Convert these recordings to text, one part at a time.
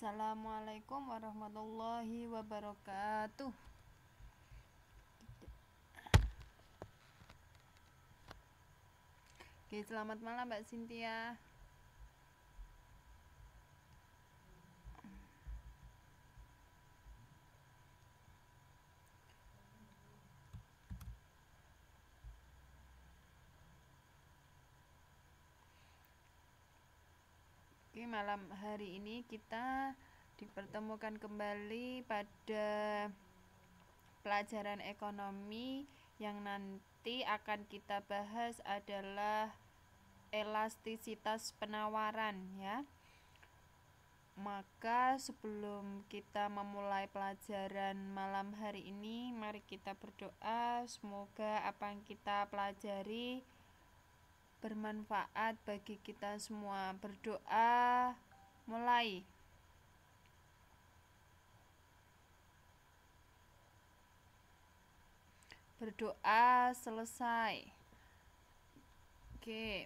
Assalamualaikum warahmatullahi wabarakatuh. Oke, selamat malam Mbak Cynthia. malam hari ini kita dipertemukan kembali pada pelajaran ekonomi yang nanti akan kita bahas adalah elastisitas penawaran ya. Maka sebelum kita memulai pelajaran malam hari ini, mari kita berdoa semoga apa yang kita pelajari bermanfaat bagi kita semua. Berdoa mulai. Berdoa selesai. Oke. Okay.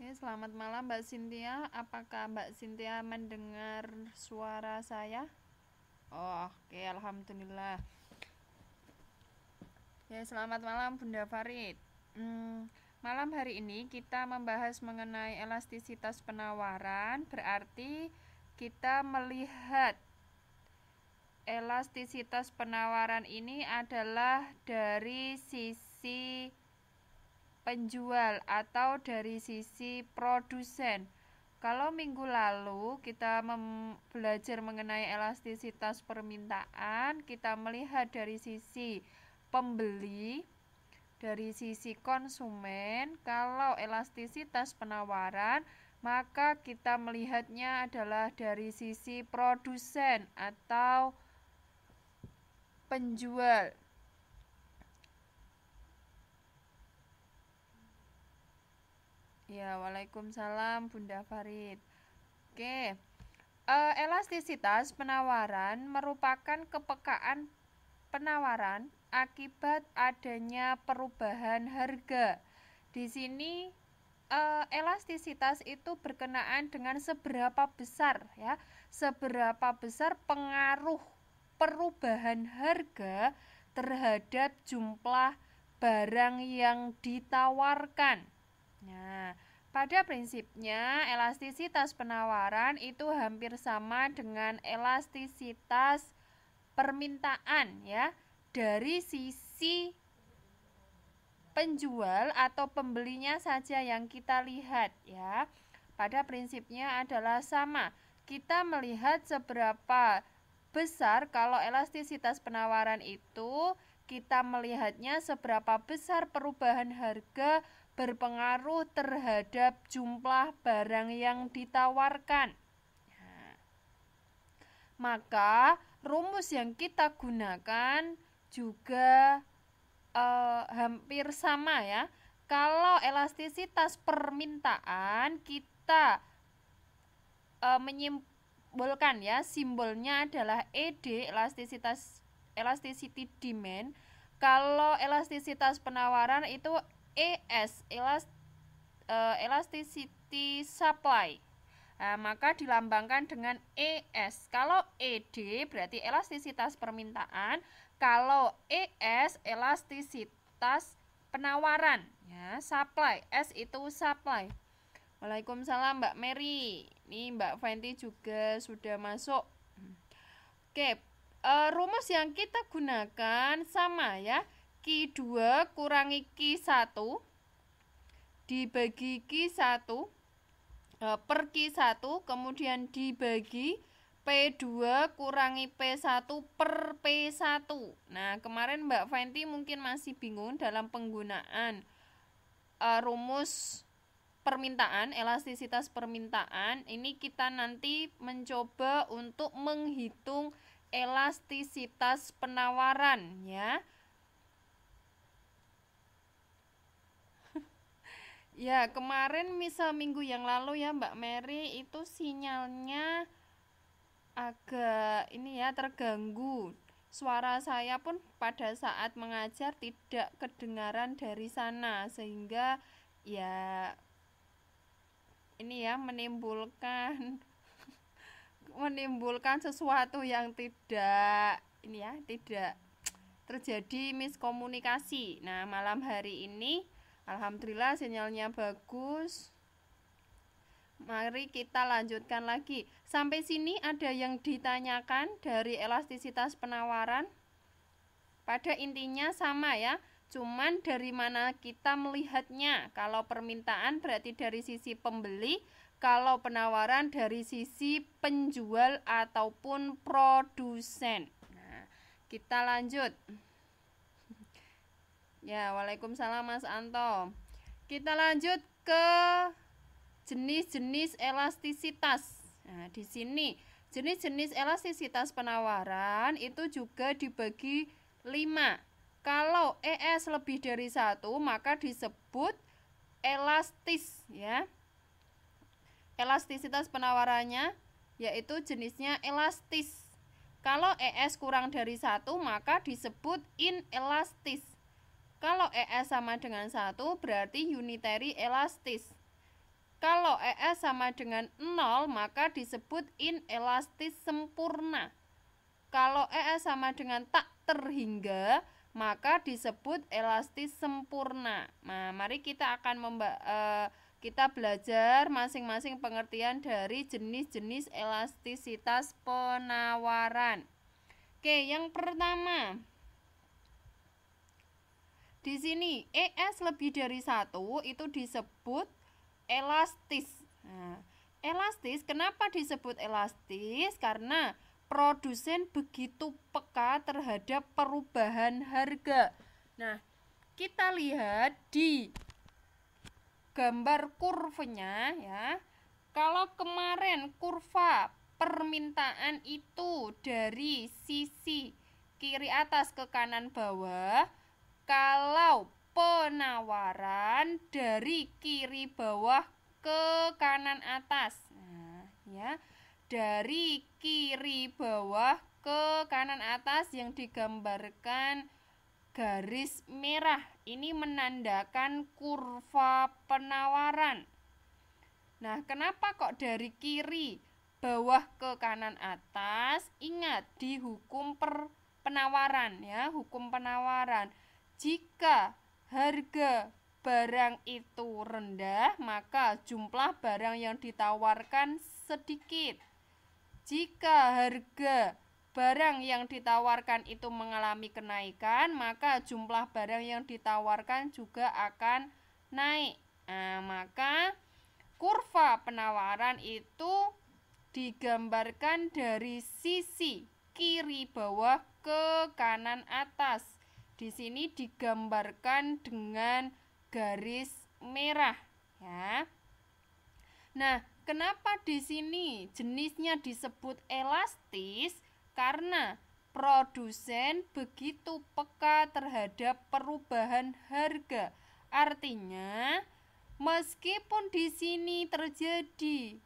Oke, selamat malam Mbak Sintia. Apakah Mbak Sintia mendengar suara saya? Oh, oke, alhamdulillah. Ya, selamat malam Bunda Farid. Hmm, malam hari ini kita membahas mengenai elastisitas penawaran, berarti kita melihat elastisitas penawaran ini adalah dari sisi penjual atau dari sisi produsen. Kalau minggu lalu kita belajar mengenai elastisitas permintaan, kita melihat dari sisi pembeli, dari sisi konsumen. Kalau elastisitas penawaran, maka kita melihatnya adalah dari sisi produsen atau penjual. Ya, Waalaikumsalam Bunda Farid. Oke. Uh, elastisitas penawaran merupakan kepekaan penawaran akibat adanya perubahan harga. Di sini uh, elastisitas itu berkenaan dengan seberapa besar ya, seberapa besar pengaruh perubahan harga terhadap jumlah barang yang ditawarkan. Nah, pada prinsipnya elastisitas penawaran itu hampir sama dengan elastisitas permintaan ya dari sisi penjual atau pembelinya saja yang kita lihat ya. Pada prinsipnya adalah sama. Kita melihat seberapa besar kalau elastisitas penawaran itu kita melihatnya seberapa besar perubahan harga berpengaruh terhadap jumlah barang yang ditawarkan. Nah, maka rumus yang kita gunakan juga eh, hampir sama ya. Kalau elastisitas permintaan kita eh, menyimpulkan ya simbolnya adalah ED elastisitas elasticity demand. Kalau elastisitas penawaran itu ES e, elasticity supply Nah, maka dilambangkan dengan ES. Kalau ED berarti elastisitas permintaan, kalau ES elastisitas penawaran, ya, supply. S itu supply. Waalaikumsalam Mbak Mary. Nih Mbak Fenty juga sudah masuk. Hmm. Oke, e, rumus yang kita gunakan sama ya. Q2 kurangi Q1 dibagi Q1 e, per Q1 kemudian dibagi P2 kurangi P1 per P1 nah kemarin Mbak Fenty mungkin masih bingung dalam penggunaan uh, rumus permintaan, elastisitas permintaan, ini kita nanti mencoba untuk menghitung elastisitas penawaran ya. Ya, kemarin misal minggu yang lalu ya Mbak Mary itu sinyalnya agak ini ya terganggu. Suara saya pun pada saat mengajar tidak kedengaran dari sana sehingga ya ini ya menimbulkan menimbulkan sesuatu yang tidak ini ya tidak terjadi miskomunikasi. Nah, malam hari ini Alhamdulillah sinyalnya bagus. Mari kita lanjutkan lagi. Sampai sini ada yang ditanyakan dari elastisitas penawaran? Pada intinya sama ya, cuman dari mana kita melihatnya. Kalau permintaan berarti dari sisi pembeli, kalau penawaran dari sisi penjual ataupun produsen. Nah, kita lanjut. Ya, Waalaikumsalam Mas Anto. Kita lanjut ke jenis-jenis elastisitas. Nah, di sini jenis-jenis elastisitas penawaran itu juga dibagi 5. Kalau ES lebih dari satu maka disebut elastis ya. Elastisitas penawarannya yaitu jenisnya elastis. Kalau ES kurang dari satu maka disebut inelastis. Kalau ES sama dengan 1 berarti unitary elastis. Kalau ES sama dengan 0 maka disebut inelastis sempurna. Kalau ES sama dengan tak terhingga maka disebut elastis sempurna. Nah, mari kita akan memba uh, kita belajar masing-masing pengertian dari jenis-jenis elastisitas penawaran. Oke, yang pertama, di sini ES lebih dari satu itu disebut elastis. Nah, elastis, kenapa disebut elastis? Karena produsen begitu peka terhadap perubahan harga. Nah, kita lihat di gambar kurvenya ya. Kalau kemarin kurva permintaan itu dari sisi kiri atas ke kanan bawah, kalau penawaran dari kiri bawah ke kanan atas. Nah, ya. Dari kiri bawah ke kanan atas yang digambarkan garis merah. Ini menandakan kurva penawaran. Nah, kenapa kok dari kiri bawah ke kanan atas? Ingat di hukum per penawaran ya, hukum penawaran. Jika harga barang itu rendah, maka jumlah barang yang ditawarkan sedikit. Jika harga barang yang ditawarkan itu mengalami kenaikan, maka jumlah barang yang ditawarkan juga akan naik. Nah, maka kurva penawaran itu digambarkan dari sisi kiri bawah ke kanan atas. Di sini digambarkan dengan garis merah ya. Nah, kenapa di sini jenisnya disebut elastis? Karena produsen begitu peka terhadap perubahan harga. Artinya, meskipun di sini terjadi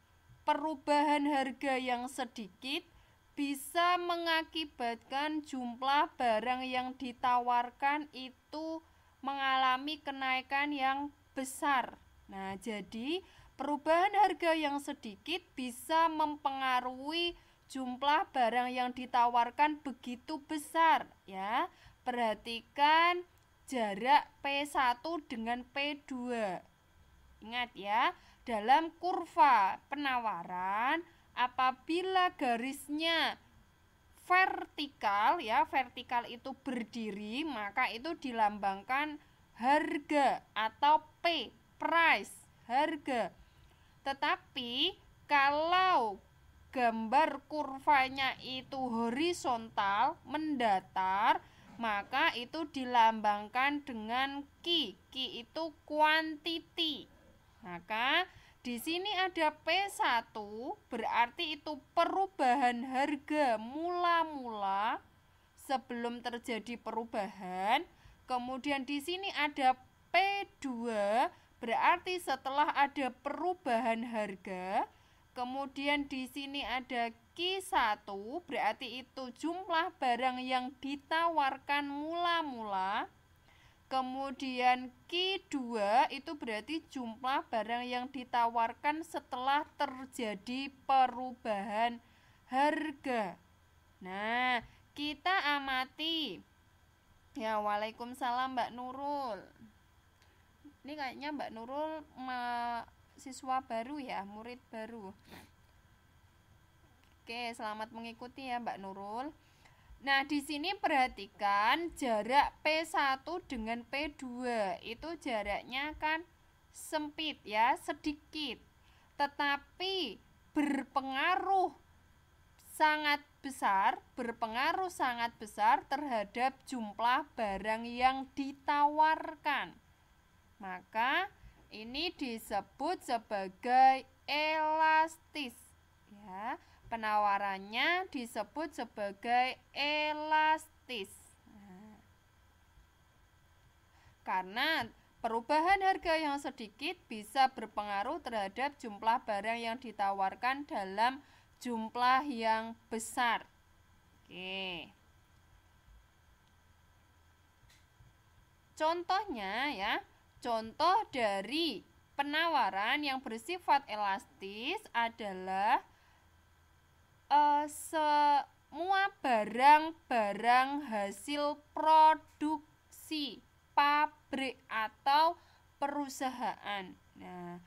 perubahan harga yang sedikit, bisa mengakibatkan jumlah barang yang ditawarkan itu mengalami kenaikan yang besar. Nah, jadi perubahan harga yang sedikit bisa mempengaruhi jumlah barang yang ditawarkan begitu besar ya. Perhatikan jarak P1 dengan P2. Ingat ya, dalam kurva penawaran apabila garisnya vertikal ya vertikal itu berdiri maka itu dilambangkan harga atau P price harga tetapi kalau gambar kurvanya itu horizontal mendatar maka itu dilambangkan dengan Q Q itu quantity maka di sini ada P1 berarti itu perubahan harga mula-mula sebelum terjadi perubahan. Kemudian di sini ada P2 berarti setelah ada perubahan harga. Kemudian di sini ada Q1 berarti itu jumlah barang yang ditawarkan mula-mula. Kemudian Q2 itu berarti jumlah barang yang ditawarkan setelah terjadi perubahan harga. Nah, kita amati. Ya, Waalaikumsalam Mbak Nurul. Ini kayaknya Mbak Nurul siswa baru ya, murid baru. Oke, selamat mengikuti ya Mbak Nurul. Nah, di sini perhatikan jarak P1 dengan P2 itu jaraknya kan sempit ya, sedikit. Tetapi berpengaruh sangat besar, berpengaruh sangat besar terhadap jumlah barang yang ditawarkan. Maka ini disebut sebagai elastis ya. Penawarannya disebut sebagai elastis. karena perubahan harga yang sedikit bisa berpengaruh terhadap jumlah barang yang ditawarkan dalam jumlah yang besar. Oke. Contohnya ya, contoh dari penawaran yang bersifat elastis adalah uh, semua barang-barang hasil produksi pabrik atau perusahaan. Nah,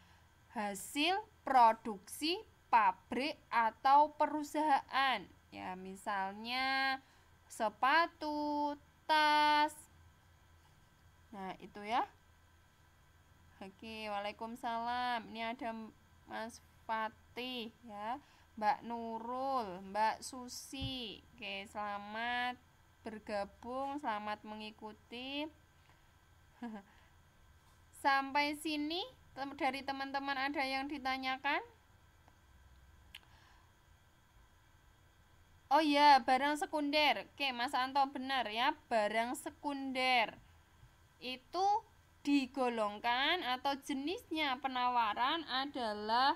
hasil produksi pabrik atau perusahaan. Ya, misalnya sepatu, tas. Nah, itu ya. Oke, Waalaikumsalam. Ini ada Mas Fatih ya. Mbak Nurul, Mbak Susi. Oke, selamat bergabung, selamat mengikuti. Sampai sini dari teman-teman ada yang ditanyakan? Oh ya, barang sekunder. Oke, Mas Anto benar ya, barang sekunder. Itu digolongkan atau jenisnya penawaran adalah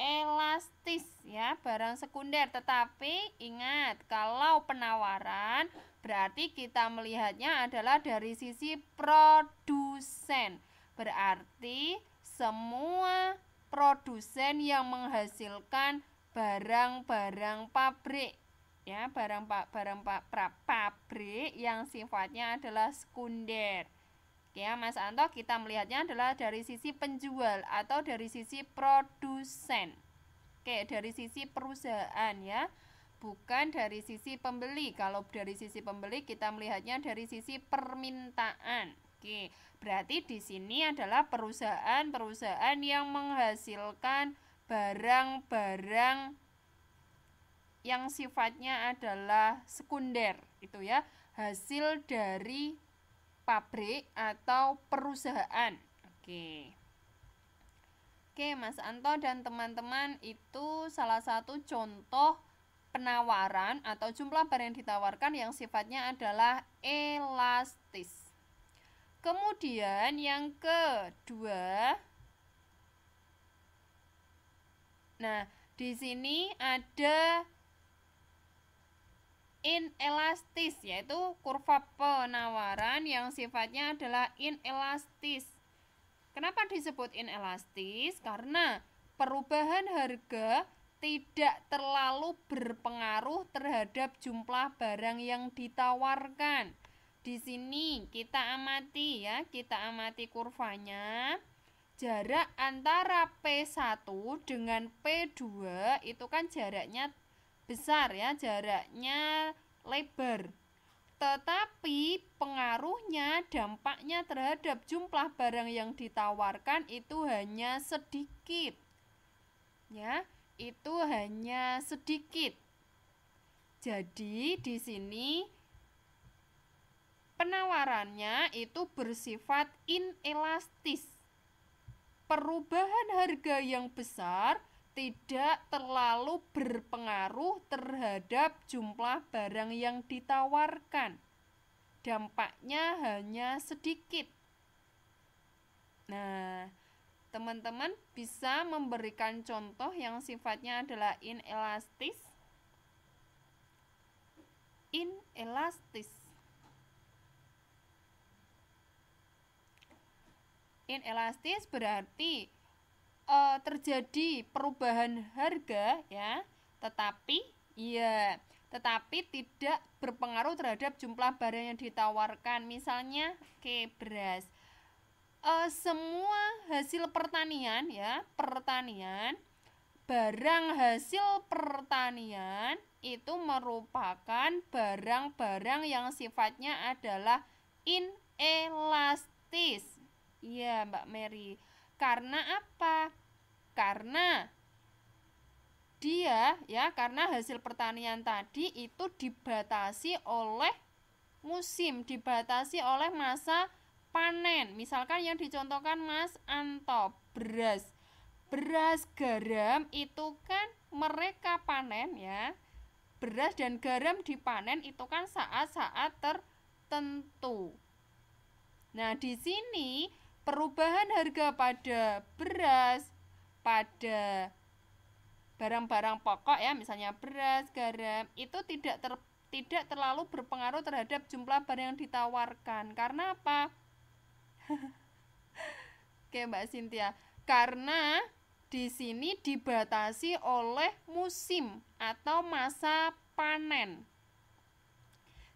elastis ya barang sekunder tetapi ingat kalau penawaran berarti kita melihatnya adalah dari sisi produsen berarti semua produsen yang menghasilkan barang-barang pabrik ya barang barang pabrik yang sifatnya adalah sekunder ya Mas Anto kita melihatnya adalah dari sisi penjual atau dari sisi produsen Oke dari sisi perusahaan ya bukan dari sisi pembeli kalau dari sisi pembeli kita melihatnya dari sisi permintaan Oke berarti di sini adalah perusahaan-perusahaan yang menghasilkan barang-barang yang sifatnya adalah sekunder itu ya hasil dari pabrik atau perusahaan. Oke. Oke, Mas Anto dan teman-teman itu salah satu contoh penawaran atau jumlah barang yang ditawarkan yang sifatnya adalah elastis. Kemudian yang kedua Nah, di sini ada inelastis yaitu kurva penawaran yang sifatnya adalah inelastis. Kenapa disebut inelastis? Karena perubahan harga tidak terlalu berpengaruh terhadap jumlah barang yang ditawarkan. Di sini kita amati ya, kita amati kurvanya. Jarak antara P1 dengan P2 itu kan jaraknya besar ya jaraknya lebar tetapi pengaruhnya dampaknya terhadap jumlah barang yang ditawarkan itu hanya sedikit ya itu hanya sedikit jadi di sini penawarannya itu bersifat inelastis perubahan harga yang besar tidak terlalu berpengaruh terhadap jumlah barang yang ditawarkan. Dampaknya hanya sedikit. Nah, teman-teman bisa memberikan contoh yang sifatnya adalah inelastis. Inelastis. Inelastis berarti e, terjadi perubahan harga ya, tetapi iya, tetapi tidak berpengaruh terhadap jumlah barang yang ditawarkan. Misalnya, ke beras. E, semua hasil pertanian ya, pertanian barang hasil pertanian itu merupakan barang-barang yang sifatnya adalah inelastis. Iya, Mbak Mary. Karena apa? Karena dia ya karena hasil pertanian tadi itu dibatasi oleh musim, dibatasi oleh masa panen. Misalkan yang dicontohkan Mas Anto beras. Beras garam itu kan mereka panen ya. Beras dan garam dipanen itu kan saat-saat tertentu. Nah, di sini perubahan harga pada beras, pada barang-barang pokok ya, misalnya beras, garam, itu tidak ter, tidak terlalu berpengaruh terhadap jumlah barang yang ditawarkan. Karena apa? Oke, Mbak Sintia. Karena di sini dibatasi oleh musim atau masa panen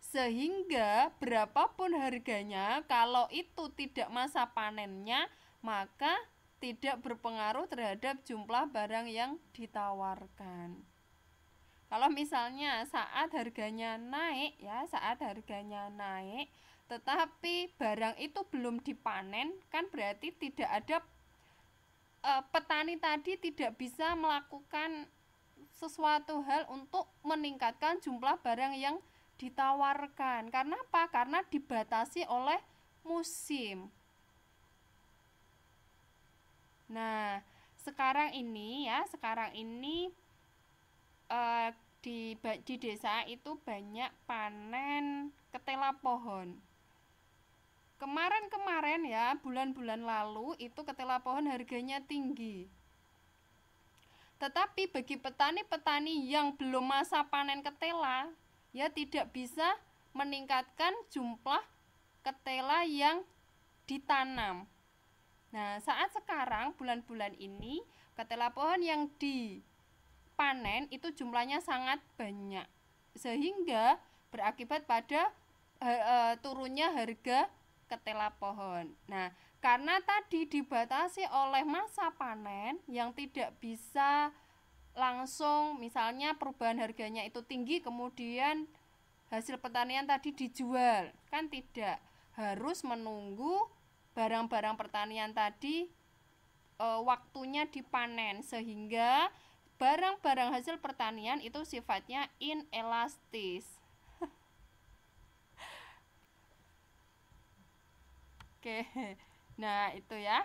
sehingga berapapun harganya kalau itu tidak masa panennya maka tidak berpengaruh terhadap jumlah barang yang ditawarkan. Kalau misalnya saat harganya naik ya, saat harganya naik tetapi barang itu belum dipanen kan berarti tidak ada e, petani tadi tidak bisa melakukan sesuatu hal untuk meningkatkan jumlah barang yang ditawarkan. Karena apa? Karena dibatasi oleh musim. Nah, sekarang ini ya, sekarang ini eh, di di desa itu banyak panen ketela pohon. Kemarin-kemarin ya, bulan-bulan lalu itu ketela pohon harganya tinggi. Tetapi bagi petani-petani yang belum masa panen ketela, ya tidak bisa meningkatkan jumlah ketela yang ditanam. Nah, saat sekarang bulan-bulan ini ketela pohon yang dipanen itu jumlahnya sangat banyak sehingga berakibat pada he, he, turunnya harga ketela pohon. Nah, karena tadi dibatasi oleh masa panen yang tidak bisa langsung misalnya perubahan harganya itu tinggi kemudian hasil pertanian tadi dijual kan tidak harus menunggu barang-barang pertanian tadi e, waktunya dipanen sehingga barang-barang hasil pertanian itu sifatnya inelastis oke nah itu ya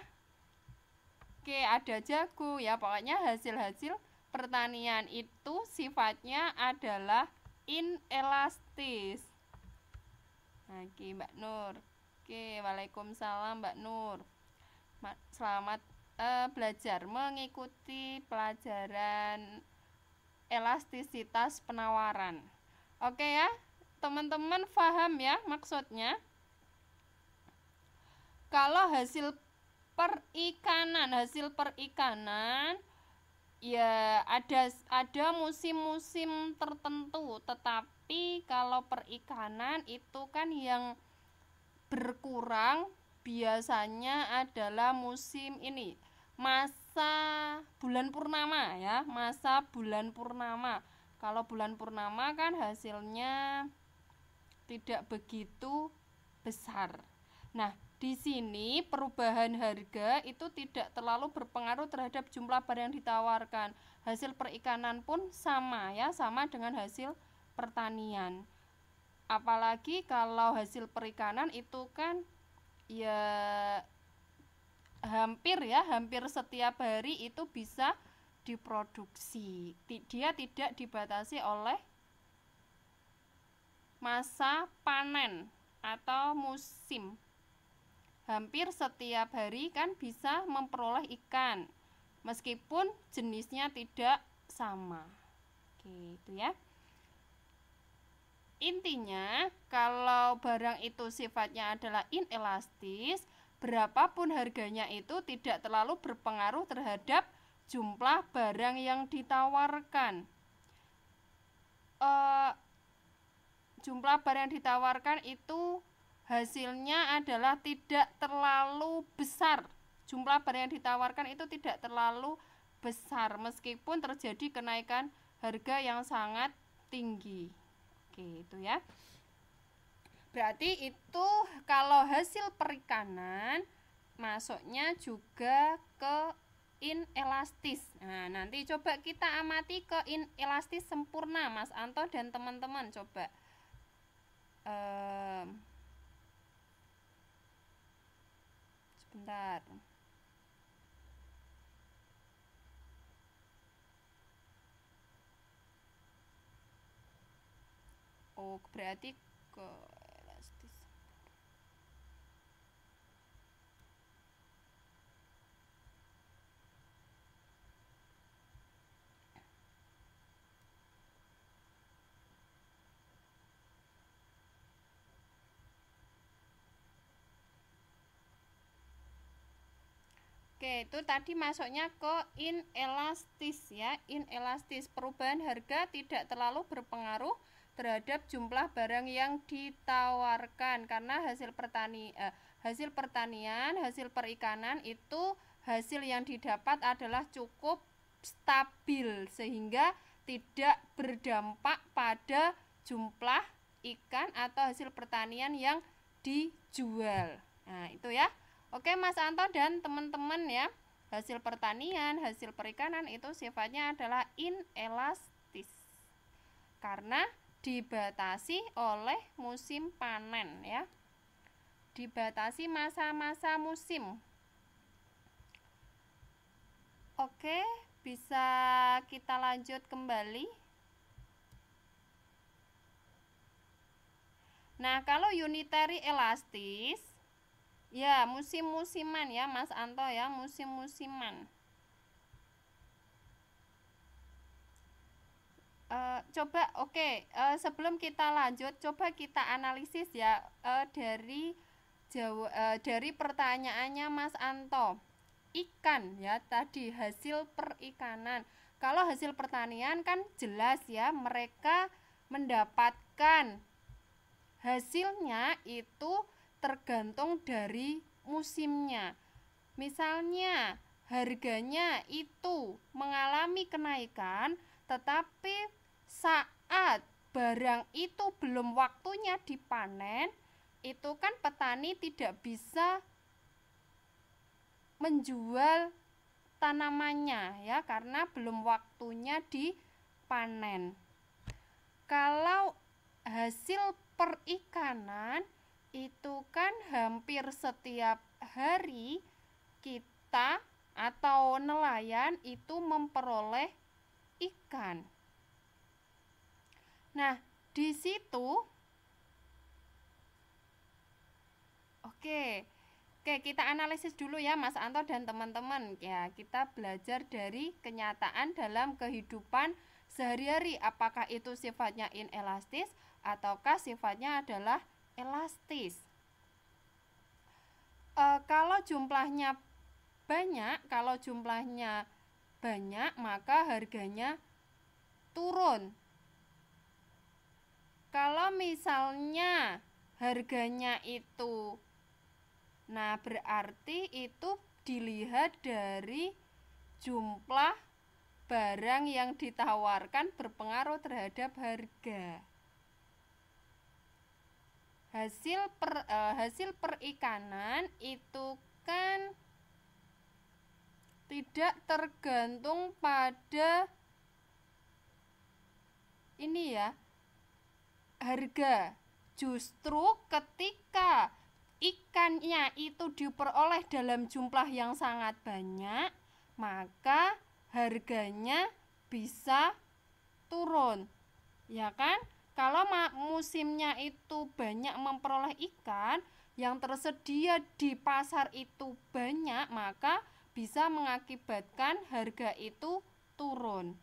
oke ada jagung ya pokoknya hasil-hasil pertanian itu sifatnya adalah inelastis. Oke, Mbak Nur. Oke, Waalaikumsalam Mbak Nur. Selamat uh, belajar mengikuti pelajaran elastisitas penawaran. Oke ya, teman-teman paham ya maksudnya? Kalau hasil perikanan, hasil perikanan ya ada ada musim-musim tertentu tetapi kalau perikanan itu kan yang berkurang biasanya adalah musim ini masa bulan purnama ya masa bulan purnama kalau bulan purnama kan hasilnya tidak begitu besar nah di sini perubahan harga itu tidak terlalu berpengaruh terhadap jumlah barang yang ditawarkan. Hasil perikanan pun sama ya, sama dengan hasil pertanian. Apalagi kalau hasil perikanan itu kan ya hampir ya, hampir setiap hari itu bisa diproduksi. Dia tidak dibatasi oleh masa panen atau musim hampir setiap hari kan bisa memperoleh ikan meskipun jenisnya tidak sama gitu ya intinya kalau barang itu sifatnya adalah inelastis berapapun harganya itu tidak terlalu berpengaruh terhadap jumlah barang yang ditawarkan e, jumlah barang yang ditawarkan itu hasilnya adalah tidak terlalu besar jumlah barang yang ditawarkan itu tidak terlalu besar meskipun terjadi kenaikan harga yang sangat tinggi oke itu ya berarti itu kalau hasil perikanan masuknya juga ke inelastis nah nanti coba kita amati ke inelastis sempurna Mas Anto dan teman-teman coba ehm, dar o practic uh, Oke, itu tadi masuknya ke inelastis ya. Inelastis perubahan harga tidak terlalu berpengaruh terhadap jumlah barang yang ditawarkan karena hasil pertani eh, hasil pertanian, hasil perikanan itu hasil yang didapat adalah cukup stabil sehingga tidak berdampak pada jumlah ikan atau hasil pertanian yang dijual. Nah, itu ya. Oke Mas Anto dan teman-teman ya hasil pertanian, hasil perikanan itu sifatnya adalah inelastis karena dibatasi oleh musim panen ya dibatasi masa-masa musim Oke, bisa kita lanjut kembali. Nah, kalau unitary elastis Ya, musim-musiman ya Mas Anto ya, musim-musiman. Uh, coba oke, okay, eh, sebelum kita lanjut coba kita analisis ya uh, dari jauh uh, dari pertanyaannya Mas Anto. Ikan ya tadi hasil perikanan. Kalau hasil pertanian kan jelas ya mereka mendapatkan hasilnya itu tergantung dari musimnya. Misalnya, harganya itu mengalami kenaikan, tetapi saat barang itu belum waktunya dipanen, itu kan petani tidak bisa menjual tanamannya ya karena belum waktunya dipanen. Kalau hasil perikanan itu kan hampir setiap hari kita atau nelayan itu memperoleh ikan. Nah, di situ Oke. Oke, kita analisis dulu ya Mas Anto dan teman-teman. Ya, kita belajar dari kenyataan dalam kehidupan sehari-hari apakah itu sifatnya inelastis ataukah sifatnya adalah elastis. E, kalau jumlahnya banyak, kalau jumlahnya banyak maka harganya turun. Kalau misalnya harganya itu nah berarti itu dilihat dari jumlah barang yang ditawarkan berpengaruh terhadap harga hasil per uh, hasil perikanan itu kan tidak tergantung pada ini ya harga justru ketika ikannya itu diperoleh dalam jumlah yang sangat banyak maka harganya bisa turun ya kan kalau musimnya itu banyak memperoleh ikan yang tersedia di pasar itu banyak, maka bisa mengakibatkan harga itu turun.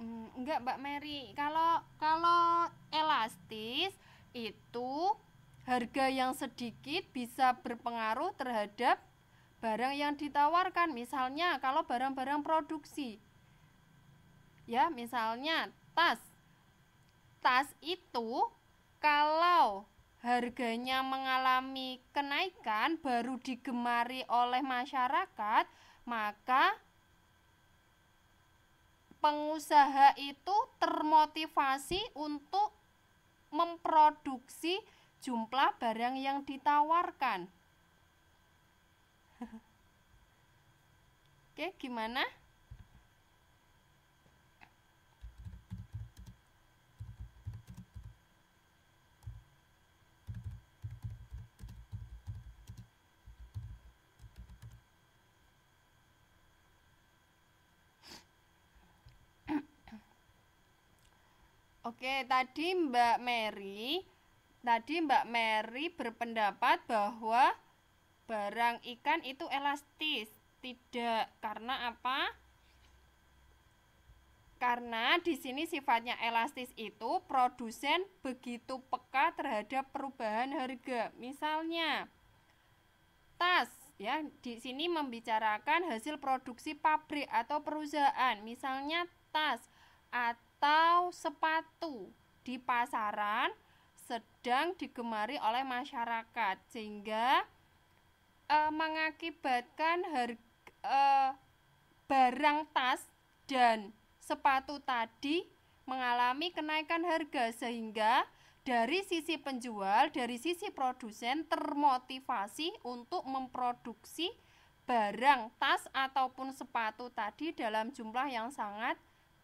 Hmm, enggak Mbak Mary, kalau kalau elastis itu Harga yang sedikit bisa berpengaruh terhadap barang yang ditawarkan. Misalnya kalau barang-barang produksi. Ya, misalnya tas. Tas itu kalau harganya mengalami kenaikan baru digemari oleh masyarakat, maka pengusaha itu termotivasi untuk memproduksi jumlah barang yang ditawarkan. Oke, gimana? Oke, tadi Mbak Mary Tadi Mbak Mary berpendapat bahwa barang ikan itu elastis. Tidak, karena apa? Karena di sini sifatnya elastis itu produsen begitu peka terhadap perubahan harga. Misalnya tas ya di sini membicarakan hasil produksi pabrik atau perusahaan. Misalnya tas atau sepatu di pasaran sedang digemari oleh masyarakat sehingga e, mengakibatkan harga e, barang tas dan sepatu tadi mengalami kenaikan harga sehingga dari sisi penjual, dari sisi produsen termotivasi untuk memproduksi barang tas ataupun sepatu tadi dalam jumlah yang sangat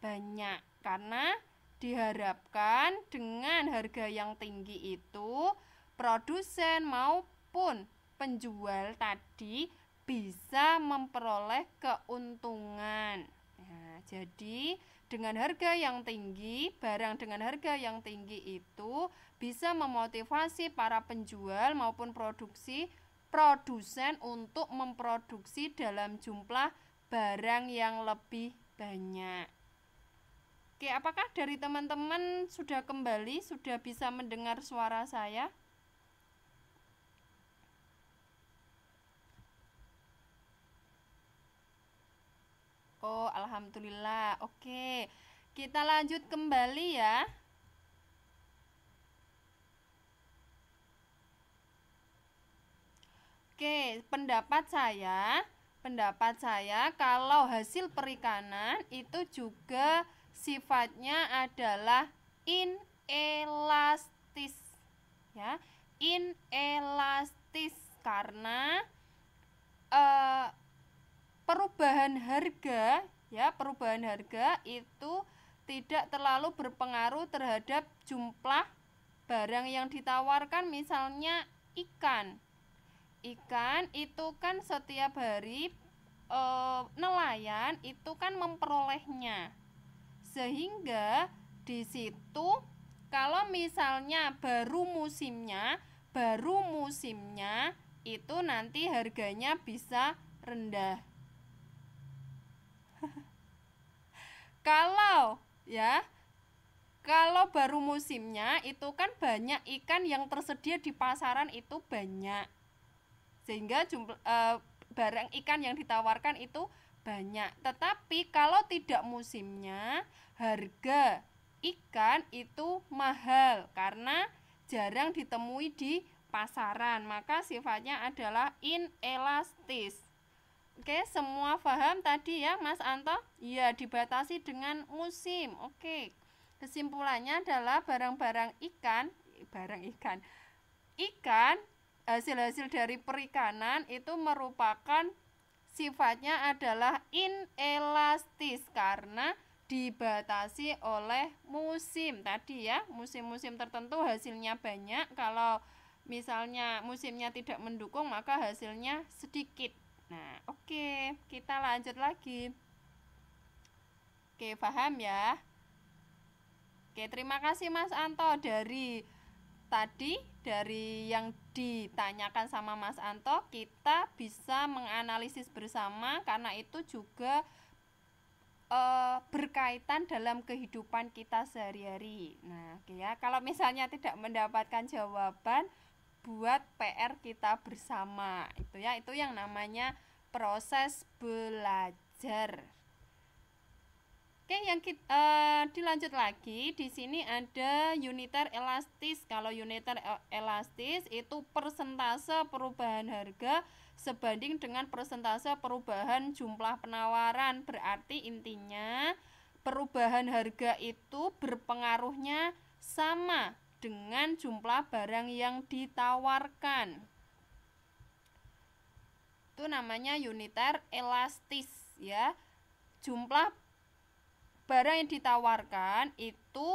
banyak karena Diharapkan dengan harga yang tinggi itu produsen maupun penjual tadi bisa memperoleh keuntungan. Nah, jadi dengan harga yang tinggi, barang dengan harga yang tinggi itu bisa memotivasi para penjual maupun produksi produsen untuk memproduksi dalam jumlah barang yang lebih banyak. Oke, apakah dari teman-teman sudah kembali, sudah bisa mendengar suara saya? Oh, alhamdulillah. Oke. Kita lanjut kembali ya. Oke, pendapat saya, pendapat saya kalau hasil perikanan itu juga sifatnya adalah inelastis ya inelastis karena e, perubahan harga ya perubahan harga itu tidak terlalu berpengaruh terhadap jumlah barang yang ditawarkan misalnya ikan ikan itu kan setiap hari e, nelayan itu kan memperolehnya sehingga di situ kalau misalnya baru musimnya, baru musimnya itu nanti harganya bisa rendah. kalau ya kalau baru musimnya itu kan banyak ikan yang tersedia di pasaran itu banyak sehingga jumlah eh, e, barang ikan yang ditawarkan itu banyak. Tetapi kalau tidak musimnya, harga ikan itu mahal karena jarang ditemui di pasaran. Maka sifatnya adalah inelastis. Oke, semua paham tadi ya Mas Anto? Iya, dibatasi dengan musim. Oke. Kesimpulannya adalah barang-barang ikan, barang ikan. Ikan hasil-hasil dari perikanan itu merupakan sifatnya adalah inelastis karena dibatasi oleh musim tadi ya musim-musim tertentu hasilnya banyak kalau misalnya musimnya tidak mendukung maka hasilnya sedikit nah oke okay, kita lanjut lagi oke okay, paham ya oke okay, terima kasih Mas Anto dari tadi dari yang ditanyakan sama Mas Anto kita bisa menganalisis bersama karena itu juga e, berkaitan dalam kehidupan kita sehari-hari. Nah, ya kalau misalnya tidak mendapatkan jawaban buat PR kita bersama itu ya itu yang namanya proses belajar. Oke, yang kita uh, eh, dilanjut lagi di sini ada uniter elastis. Kalau uniter e, elastis itu persentase perubahan harga sebanding dengan persentase perubahan jumlah penawaran. Berarti intinya perubahan harga itu berpengaruhnya sama dengan jumlah barang yang ditawarkan. Itu namanya uniter elastis ya. Jumlah barang yang ditawarkan itu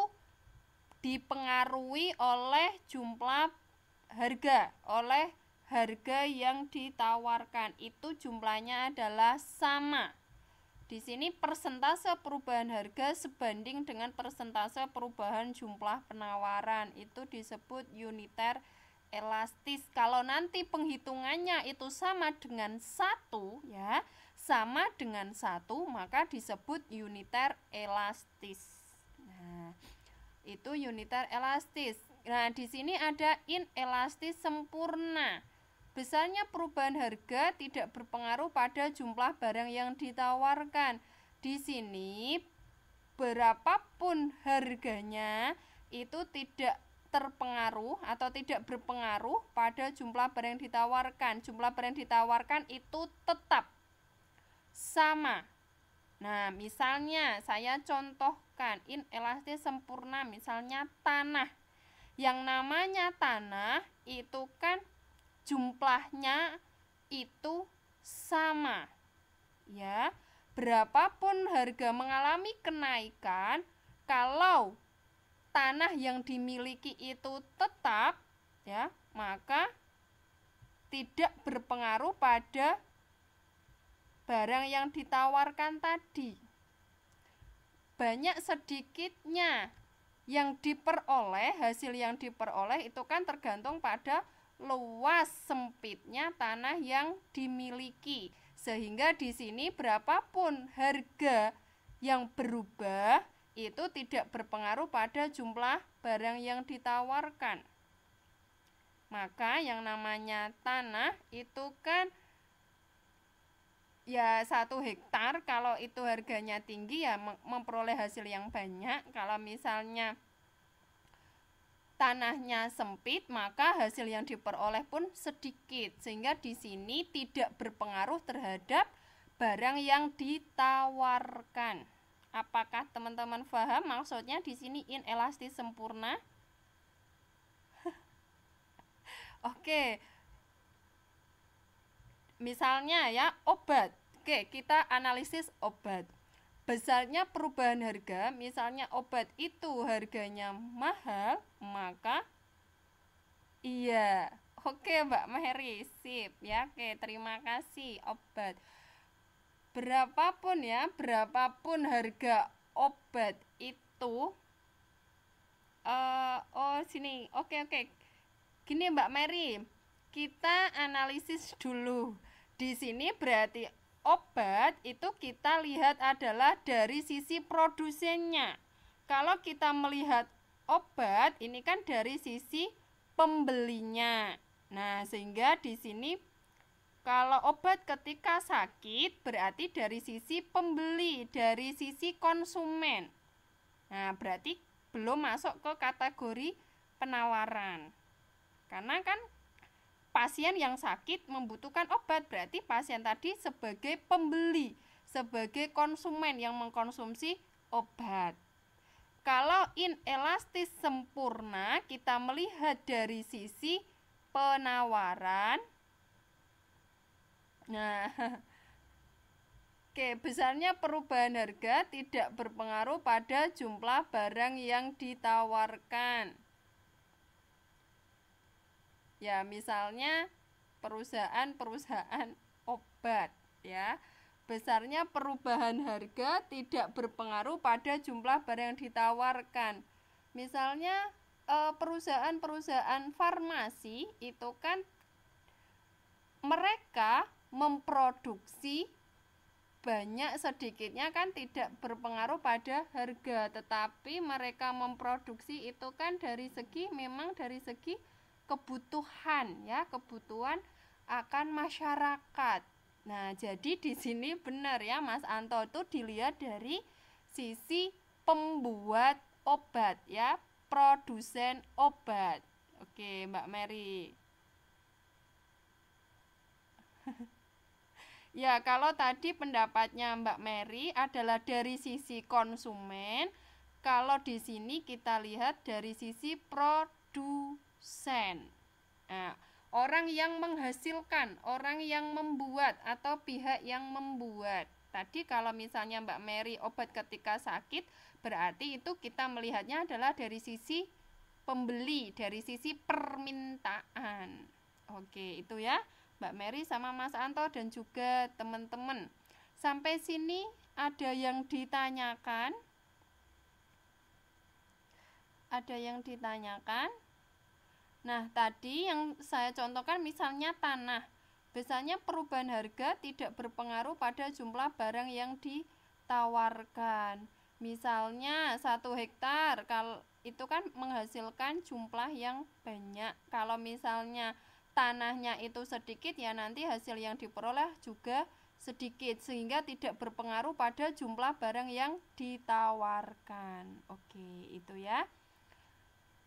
dipengaruhi oleh jumlah harga, oleh harga yang ditawarkan itu jumlahnya adalah sama. Di sini persentase perubahan harga sebanding dengan persentase perubahan jumlah penawaran itu disebut uniter elastis. Kalau nanti penghitungannya itu sama dengan satu, ya, sama dengan satu, maka disebut uniter elastis. Nah, itu uniter elastis. Nah, di sini ada inelastis sempurna. Besarnya perubahan harga tidak berpengaruh pada jumlah barang yang ditawarkan. Di sini berapapun harganya itu tidak terpengaruh atau tidak berpengaruh pada jumlah barang yang ditawarkan. Jumlah barang yang ditawarkan itu tetap sama. Nah, misalnya saya contohkan elastis sempurna misalnya tanah. Yang namanya tanah itu kan jumlahnya itu sama. Ya, berapapun harga mengalami kenaikan kalau tanah yang dimiliki itu tetap ya, maka tidak berpengaruh pada barang yang ditawarkan tadi. Banyak sedikitnya yang diperoleh, hasil yang diperoleh itu kan tergantung pada luas sempitnya tanah yang dimiliki. Sehingga di sini berapapun harga yang berubah itu tidak berpengaruh pada jumlah barang yang ditawarkan. Maka yang namanya tanah itu kan ya satu hektar kalau itu harganya tinggi ya memperoleh hasil yang banyak kalau misalnya tanahnya sempit maka hasil yang diperoleh pun sedikit sehingga di sini tidak berpengaruh terhadap barang yang ditawarkan Apakah teman-teman paham maksudnya di sini in elastis sempurna? Oke. Misalnya ya obat. Oke, kita analisis obat. Besarnya perubahan harga, misalnya obat itu harganya mahal, maka iya. Oke, Mbak Mary, sip ya. Oke, terima kasih obat berapapun ya, berapapun harga obat itu uh, oh sini. Oke, okay, oke. Okay. Gini Mbak Mary, kita analisis dulu. Di sini berarti obat itu kita lihat adalah dari sisi produsennya. Kalau kita melihat obat ini kan dari sisi pembelinya. Nah, sehingga di sini kalau obat ketika sakit berarti dari sisi pembeli, dari sisi konsumen. Nah, berarti belum masuk ke kategori penawaran. Karena kan pasien yang sakit membutuhkan obat, berarti pasien tadi sebagai pembeli, sebagai konsumen yang mengkonsumsi obat. Kalau inelastis sempurna, kita melihat dari sisi penawaran, Nah, Oke, besarnya perubahan harga tidak berpengaruh pada jumlah barang yang ditawarkan. Ya, misalnya perusahaan-perusahaan obat, ya. Besarnya perubahan harga tidak berpengaruh pada jumlah barang yang ditawarkan. Misalnya eh, perusahaan-perusahaan farmasi itu kan mereka memproduksi banyak sedikitnya kan tidak berpengaruh pada harga tetapi mereka memproduksi itu kan dari segi memang dari segi kebutuhan ya kebutuhan akan masyarakat nah jadi di sini benar ya Mas Anto itu dilihat dari sisi pembuat obat ya produsen obat oke Mbak Mary Ya, kalau tadi pendapatnya Mbak Mary adalah dari sisi konsumen, kalau di sini kita lihat dari sisi produsen. Nah, orang yang menghasilkan, orang yang membuat atau pihak yang membuat. Tadi kalau misalnya Mbak Mary obat ketika sakit, berarti itu kita melihatnya adalah dari sisi pembeli, dari sisi permintaan. Oke, itu ya. Mbak Mary sama Mas Anto dan juga teman-teman. Sampai sini ada yang ditanyakan? Ada yang ditanyakan? Nah, tadi yang saya contohkan misalnya tanah. Biasanya perubahan harga tidak berpengaruh pada jumlah barang yang ditawarkan. Misalnya satu hektar kalau itu kan menghasilkan jumlah yang banyak. Kalau misalnya tanahnya itu sedikit ya nanti hasil yang diperoleh juga sedikit sehingga tidak berpengaruh pada jumlah barang yang ditawarkan. Oke, itu ya.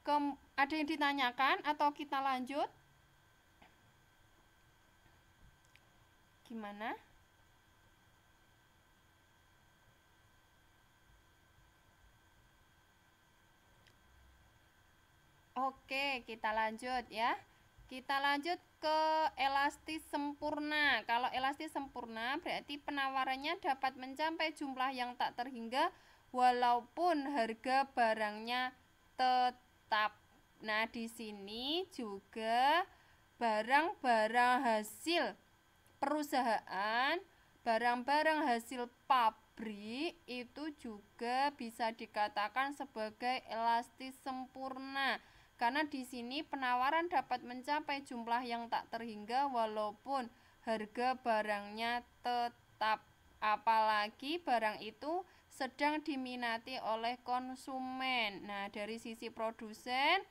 Kem, ada yang ditanyakan atau kita lanjut? Gimana? Oke, kita lanjut ya. Kita lanjut ke elastis sempurna. Kalau elastis sempurna berarti penawarannya dapat mencapai jumlah yang tak terhingga walaupun harga barangnya tetap. Nah, di sini juga barang-barang hasil perusahaan, barang-barang hasil pabrik itu juga bisa dikatakan sebagai elastis sempurna karena di sini penawaran dapat mencapai jumlah yang tak terhingga walaupun harga barangnya tetap apalagi barang itu sedang diminati oleh konsumen. Nah, dari sisi produsen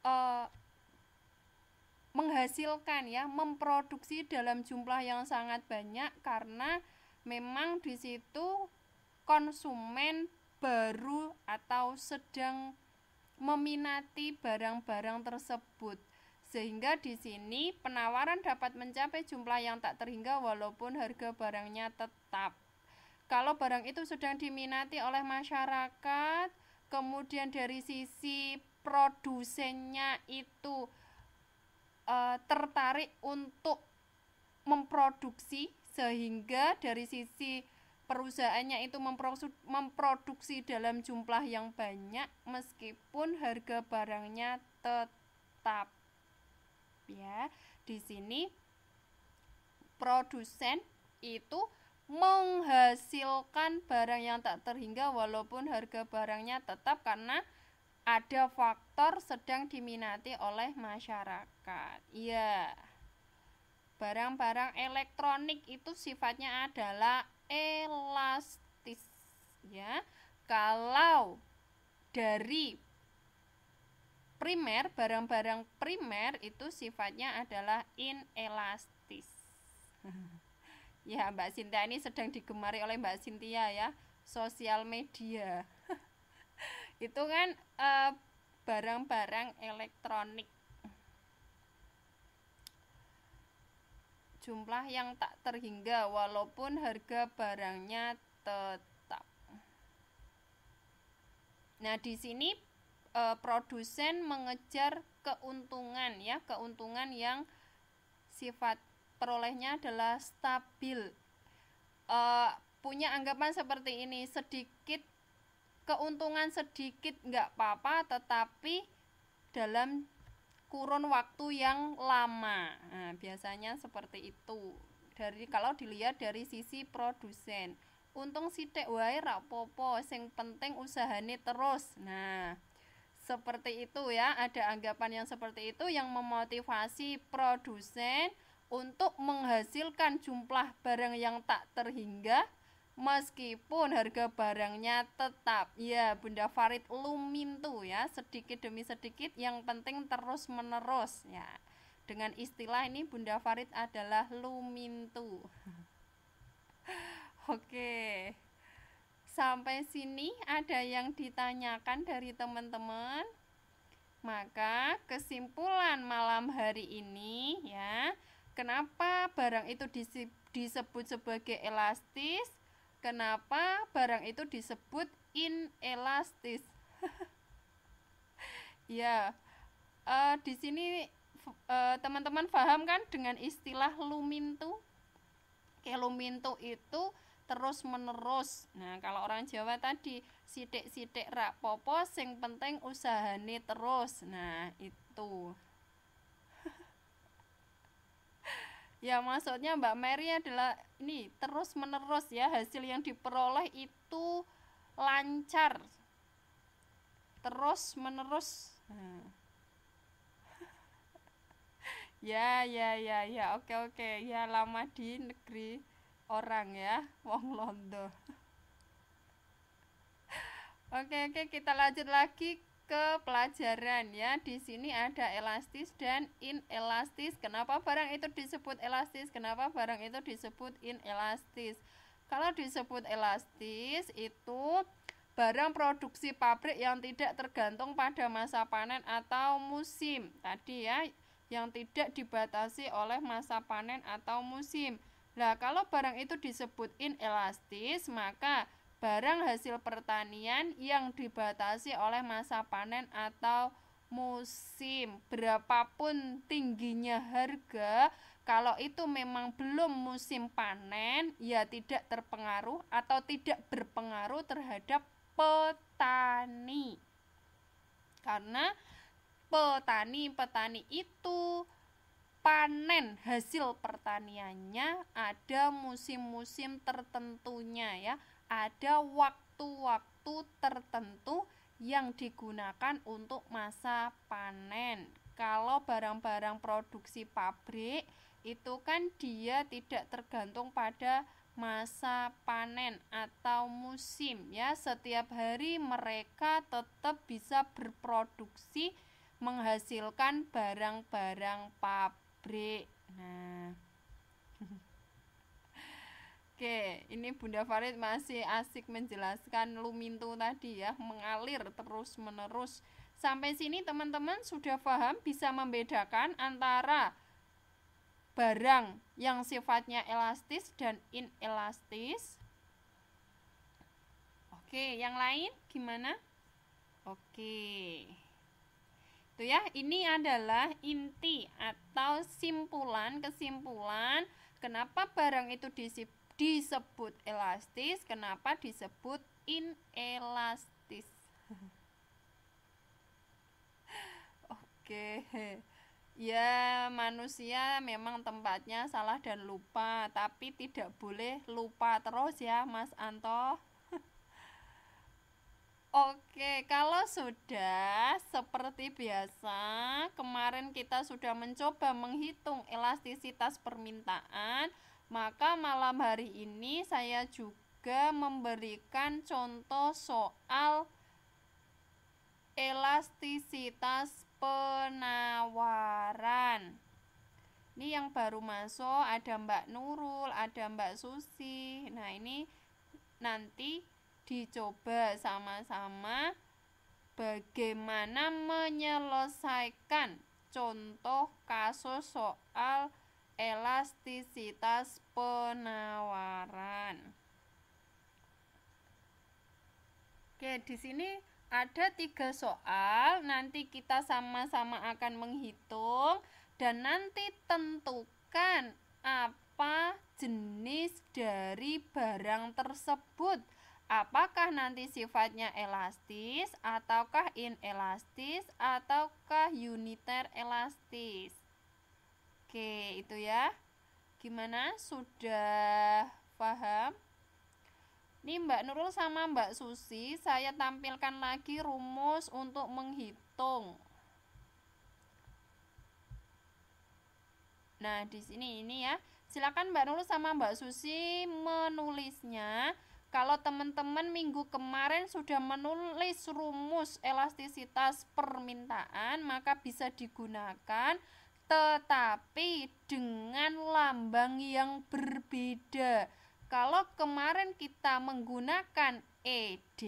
eh, menghasilkan ya, memproduksi dalam jumlah yang sangat banyak karena memang di situ konsumen baru atau sedang meminati barang-barang tersebut. Sehingga di sini penawaran dapat mencapai jumlah yang tak terhingga walaupun harga barangnya tetap. Kalau barang itu sedang diminati oleh masyarakat, kemudian dari sisi produsennya itu e, tertarik untuk memproduksi sehingga dari sisi perusahaannya itu memproduksi dalam jumlah yang banyak meskipun harga barangnya tetap ya di sini produsen itu menghasilkan barang yang tak terhingga walaupun harga barangnya tetap karena ada faktor sedang diminati oleh masyarakat. Ya, Barang-barang elektronik itu sifatnya adalah elastis ya. Kalau dari primer, barang-barang primer itu sifatnya adalah inelastis. ya, Mbak Sintia ini sedang digemari oleh Mbak Sintia ya, sosial media. itu kan eh, barang-barang e, elektronik jumlah yang tak terhingga walaupun harga barangnya tetap. Nah, di sini e, produsen mengejar keuntungan ya, keuntungan yang sifat perolehnya adalah stabil. E, punya anggapan seperti ini, sedikit keuntungan sedikit nggak apa-apa, tetapi dalam kurun waktu yang lama. Nah, biasanya seperti itu. Dari kalau dilihat dari sisi produsen, untung sithik wae rak popo, sing penting usahane terus. Nah, seperti itu ya. Ada anggapan yang seperti itu yang memotivasi produsen untuk menghasilkan jumlah barang yang tak terhingga meskipun harga barangnya tetap ya Bunda Farid lumintu ya sedikit demi sedikit yang penting terus menerus ya dengan istilah ini Bunda Farid adalah lumintu oke sampai sini ada yang ditanyakan dari teman-teman maka kesimpulan malam hari ini ya kenapa barang itu disebut sebagai elastis Kenapa barang itu disebut inelastis? ya, uh, di sini teman eh, teman-teman paham kan dengan istilah lumintu? Kayak lumintu itu terus menerus. Nah, kalau orang Jawa tadi sidik-sidik rak popo sing penting usahani terus. Nah, itu. Ya, maksudnya Mbak Mary adalah ini terus menerus ya hasil yang diperoleh itu lancar. Terus menerus. Nah. ya, ya, ya, ya. Oke, oke. Ya lama di negeri orang ya, wong Londo. oke, oke, kita lanjut lagi ke pelajaran ya. Di sini ada elastis dan inelastis. Kenapa barang itu disebut elastis? Kenapa barang itu disebut inelastis? Kalau disebut elastis itu barang produksi pabrik yang tidak tergantung pada masa panen atau musim. Tadi ya, yang tidak dibatasi oleh masa panen atau musim. Nah, kalau barang itu disebut inelastis, maka barang hasil pertanian yang dibatasi oleh masa panen atau musim berapapun tingginya harga kalau itu memang belum musim panen ya tidak terpengaruh atau tidak berpengaruh terhadap petani karena petani-petani itu panen hasil pertaniannya ada musim-musim tertentunya ya ada waktu-waktu tertentu yang digunakan untuk masa panen. Kalau barang-barang produksi pabrik itu kan dia tidak tergantung pada masa panen atau musim ya. Setiap hari mereka tetap bisa berproduksi menghasilkan barang-barang pabrik. Nah, Oke, ini Bunda Farid masih asik menjelaskan lumintu tadi ya, mengalir terus-menerus. Sampai sini teman-teman sudah paham bisa membedakan antara barang yang sifatnya elastis dan inelastis. Oke, yang lain gimana? Oke. Itu ya, ini adalah inti atau simpulan, kesimpulan kenapa barang itu disebut disebut elastis kenapa disebut inelastis Oke. Ya, manusia memang tempatnya salah dan lupa, tapi tidak boleh lupa terus ya, Mas Anto. Oke, kalau sudah seperti biasa, kemarin kita sudah mencoba menghitung elastisitas permintaan maka malam hari ini saya juga memberikan contoh soal elastisitas penawaran. Ini yang baru masuk ada Mbak Nurul, ada Mbak Susi. Nah, ini nanti dicoba sama-sama bagaimana menyelesaikan contoh kasus soal elastisitas penawaran. Oke, di sini ada tiga soal. Nanti kita sama-sama akan menghitung dan nanti tentukan apa jenis dari barang tersebut. Apakah nanti sifatnya elastis, ataukah inelastis, ataukah uniter elastis? Oke, itu ya. Gimana? Sudah paham? Ini Mbak Nurul sama Mbak Susi, saya tampilkan lagi rumus untuk menghitung. Nah, di sini ini ya. Silakan Mbak Nurul sama Mbak Susi menulisnya. Kalau teman-teman minggu kemarin sudah menulis rumus elastisitas permintaan, maka bisa digunakan tetapi dengan lambang yang berbeda. Kalau kemarin kita menggunakan ED,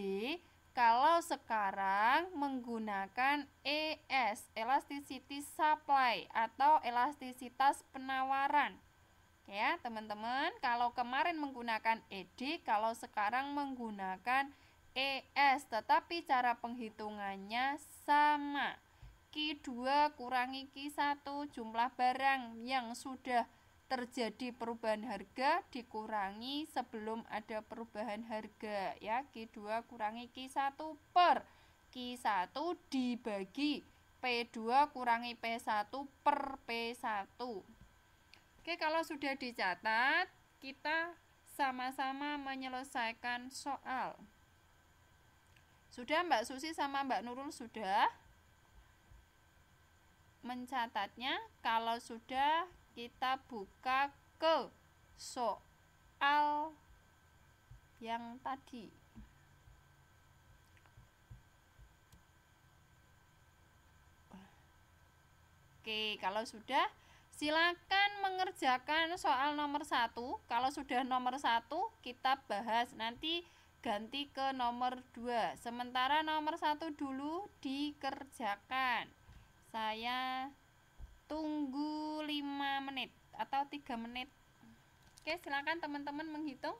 kalau sekarang menggunakan ES, elasticity supply atau elastisitas penawaran. Ya, teman-teman, kalau kemarin menggunakan ED, kalau sekarang menggunakan ES, tetapi cara penghitungannya sama q 2 kurangi q 1 jumlah barang yang sudah terjadi perubahan harga dikurangi sebelum ada perubahan harga ya Q2 kurangi Q1 per Q1 dibagi P2 kurangi P1 per P1 Oke kalau sudah dicatat kita sama-sama menyelesaikan soal Sudah Mbak Susi sama Mbak Nurul sudah? mencatatnya kalau sudah kita buka ke soal yang tadi. Oke, kalau sudah silakan mengerjakan soal nomor satu Kalau sudah nomor satu kita bahas nanti ganti ke nomor 2. Sementara nomor satu dulu dikerjakan saya tunggu 5 menit atau 3 menit oke silakan teman-teman menghitung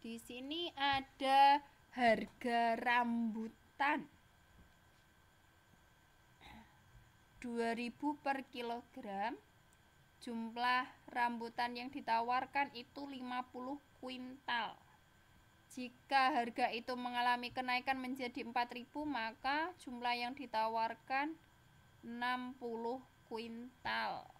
di sini ada harga rambutan 2000 per kilogram jumlah rambutan yang ditawarkan itu 50 kuintal jika harga itu mengalami kenaikan menjadi 4000 maka jumlah yang ditawarkan 60 kuintal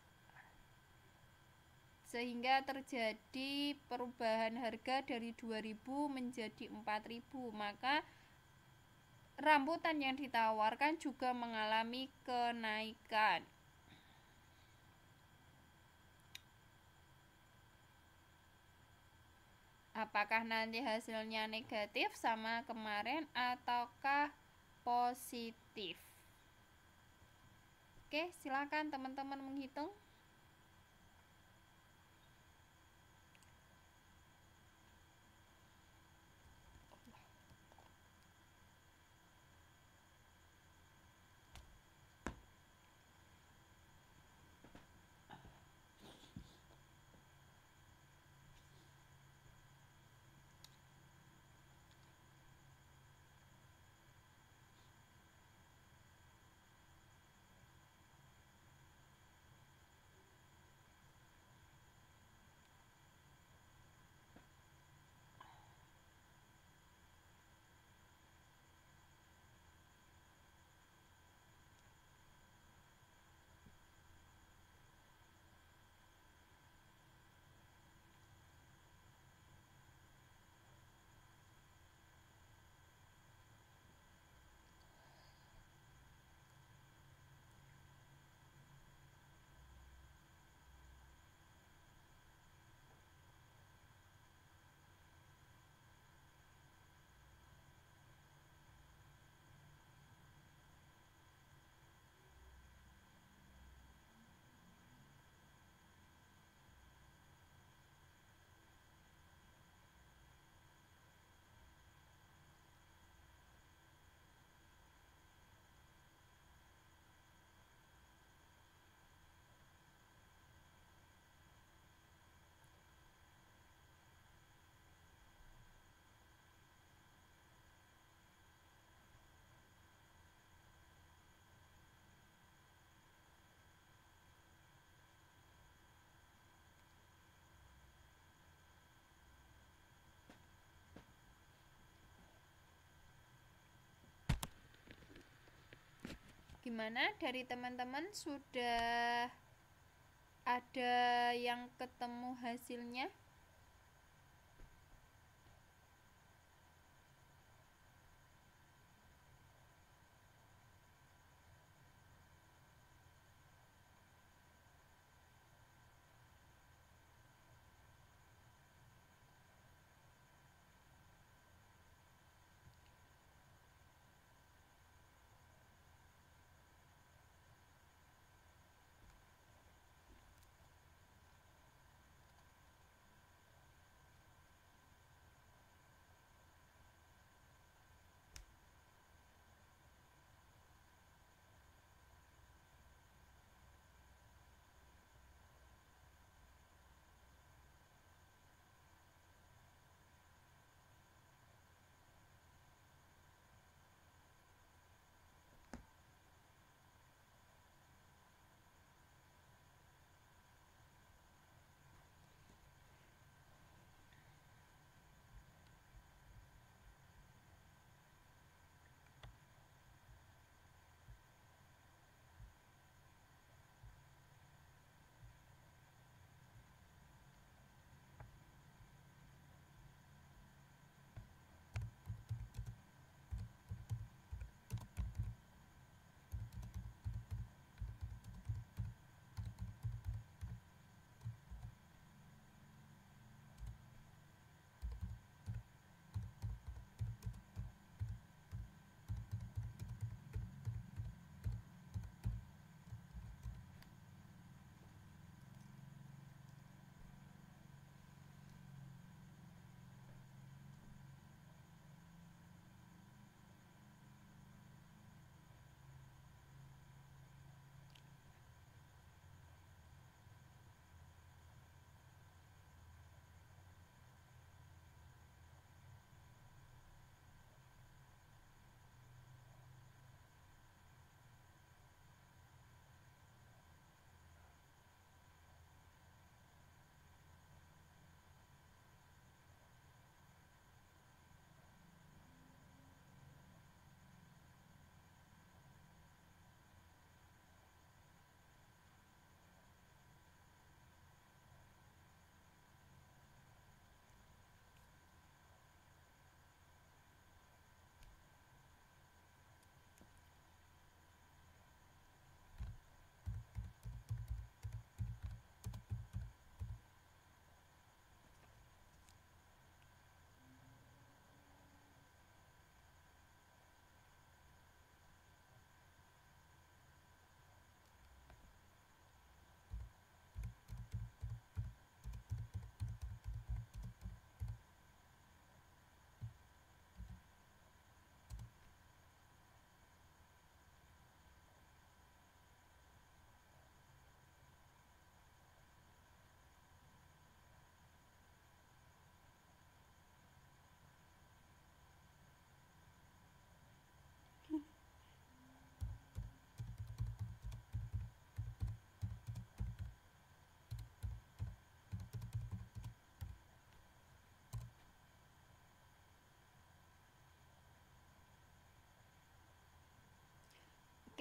sehingga terjadi perubahan harga dari 2000 menjadi 4000 maka rambutan yang ditawarkan juga mengalami kenaikan apakah nanti hasilnya negatif sama kemarin ataukah positif oke silakan teman-teman menghitung gimana dari teman-teman sudah ada yang ketemu hasilnya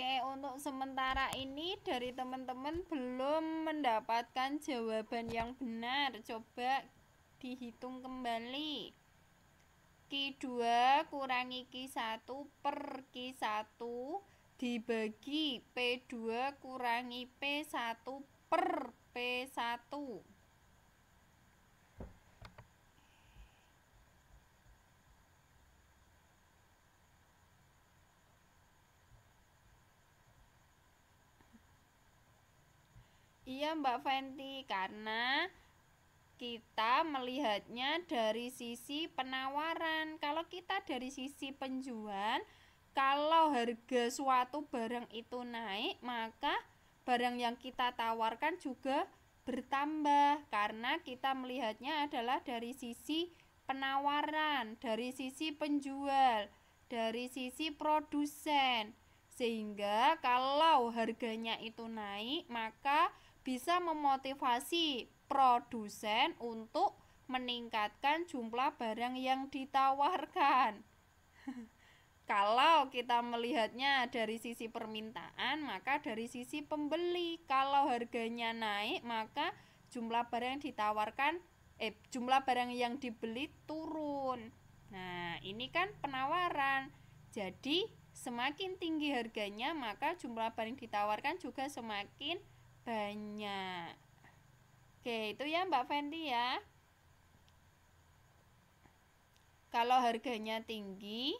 Oke, untuk sementara ini dari teman-teman belum mendapatkan jawaban yang benar. Coba dihitung kembali. Q2 kurangi Q1 per Q1 dibagi P2 kurangi P1 per P1. Iya Mbak Fenty, karena kita melihatnya dari sisi penawaran. Kalau kita dari sisi penjualan, kalau harga suatu barang itu naik, maka barang yang kita tawarkan juga bertambah karena kita melihatnya adalah dari sisi penawaran, dari sisi penjual, dari sisi produsen. Sehingga kalau harganya itu naik, maka bisa memotivasi produsen untuk meningkatkan jumlah barang yang ditawarkan. Kalau kita melihatnya dari sisi permintaan, maka dari sisi pembeli. Kalau harganya naik, maka jumlah barang yang ditawarkan eh jumlah barang yang dibeli turun. Nah, ini kan penawaran. Jadi, semakin tinggi harganya, maka jumlah barang ditawarkan juga semakin banyak. Oke, itu ya Mbak Fendi ya. Kalau harganya tinggi,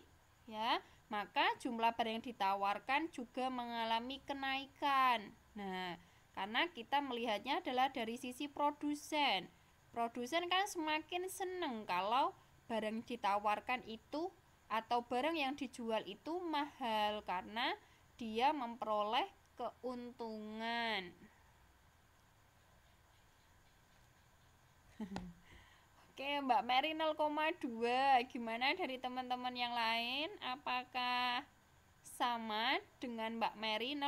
ya, maka jumlah barang yang ditawarkan juga mengalami kenaikan. Nah, karena kita melihatnya adalah dari sisi produsen. Produsen kan semakin seneng kalau barang ditawarkan itu atau barang yang dijual itu mahal karena dia memperoleh keuntungan. Oke, Mbak Mary 0,2. Gimana dari teman-teman yang lain? Apakah sama dengan Mbak Mary 0,2?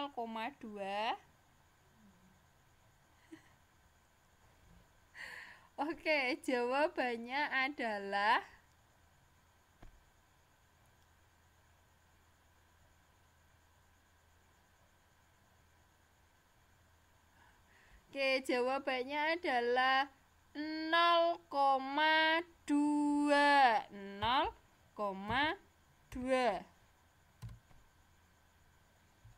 Oke, jawabannya adalah Oke, jawabannya adalah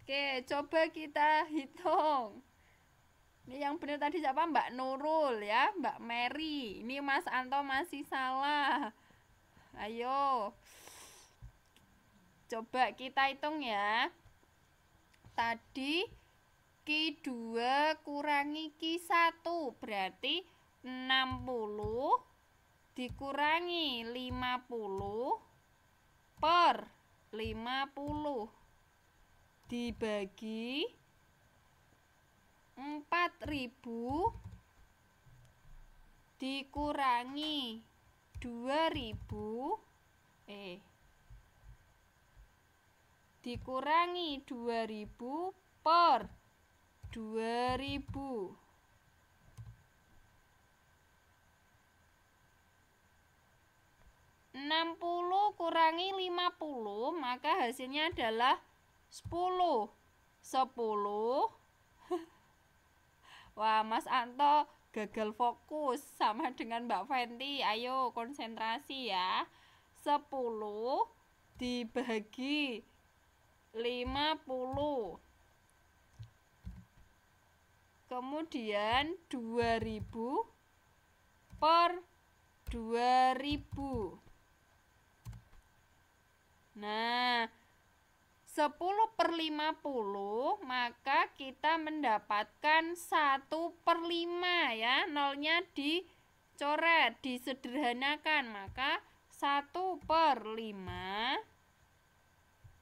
Oke, coba kita hitung. Ini yang benar tadi siapa? Mbak Nurul ya, Mbak Mary. Ini Mas Anto masih salah. Ayo. Coba kita hitung ya. Tadi Q2 kurangi Q1 berarti 60 dikurangi 50 per 50 dibagi 4000 dikurangi 2000 eh dikurangi 2000 per 2000 60 kurangi 50 maka hasilnya adalah 10 10 Wah Mas Anto gagal fokus sama dengan Mbak Fenty ayo konsentrasi ya 10 dibagi 50 kemudian 2000 per 2000 Nah, 10 per 50 maka kita mendapatkan 1 per 5 ya. Nolnya dicoret, disederhanakan. Maka 1 per 5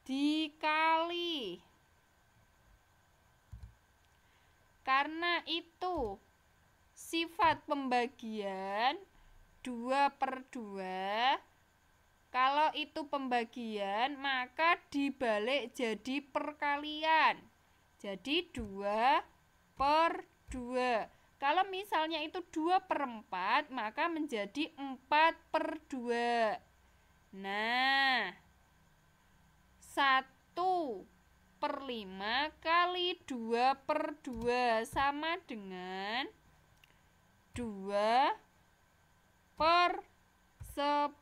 dikali. Karena itu sifat pembagian 2 per 2 dikali. Kalau itu pembagian, maka dibalik jadi perkalian. Jadi 2 per 2. Kalau misalnya itu 2 per 4, maka menjadi 4 per 2. Nah, 1 per 5 kali 2 per 2 sama dengan 2 per 2. 10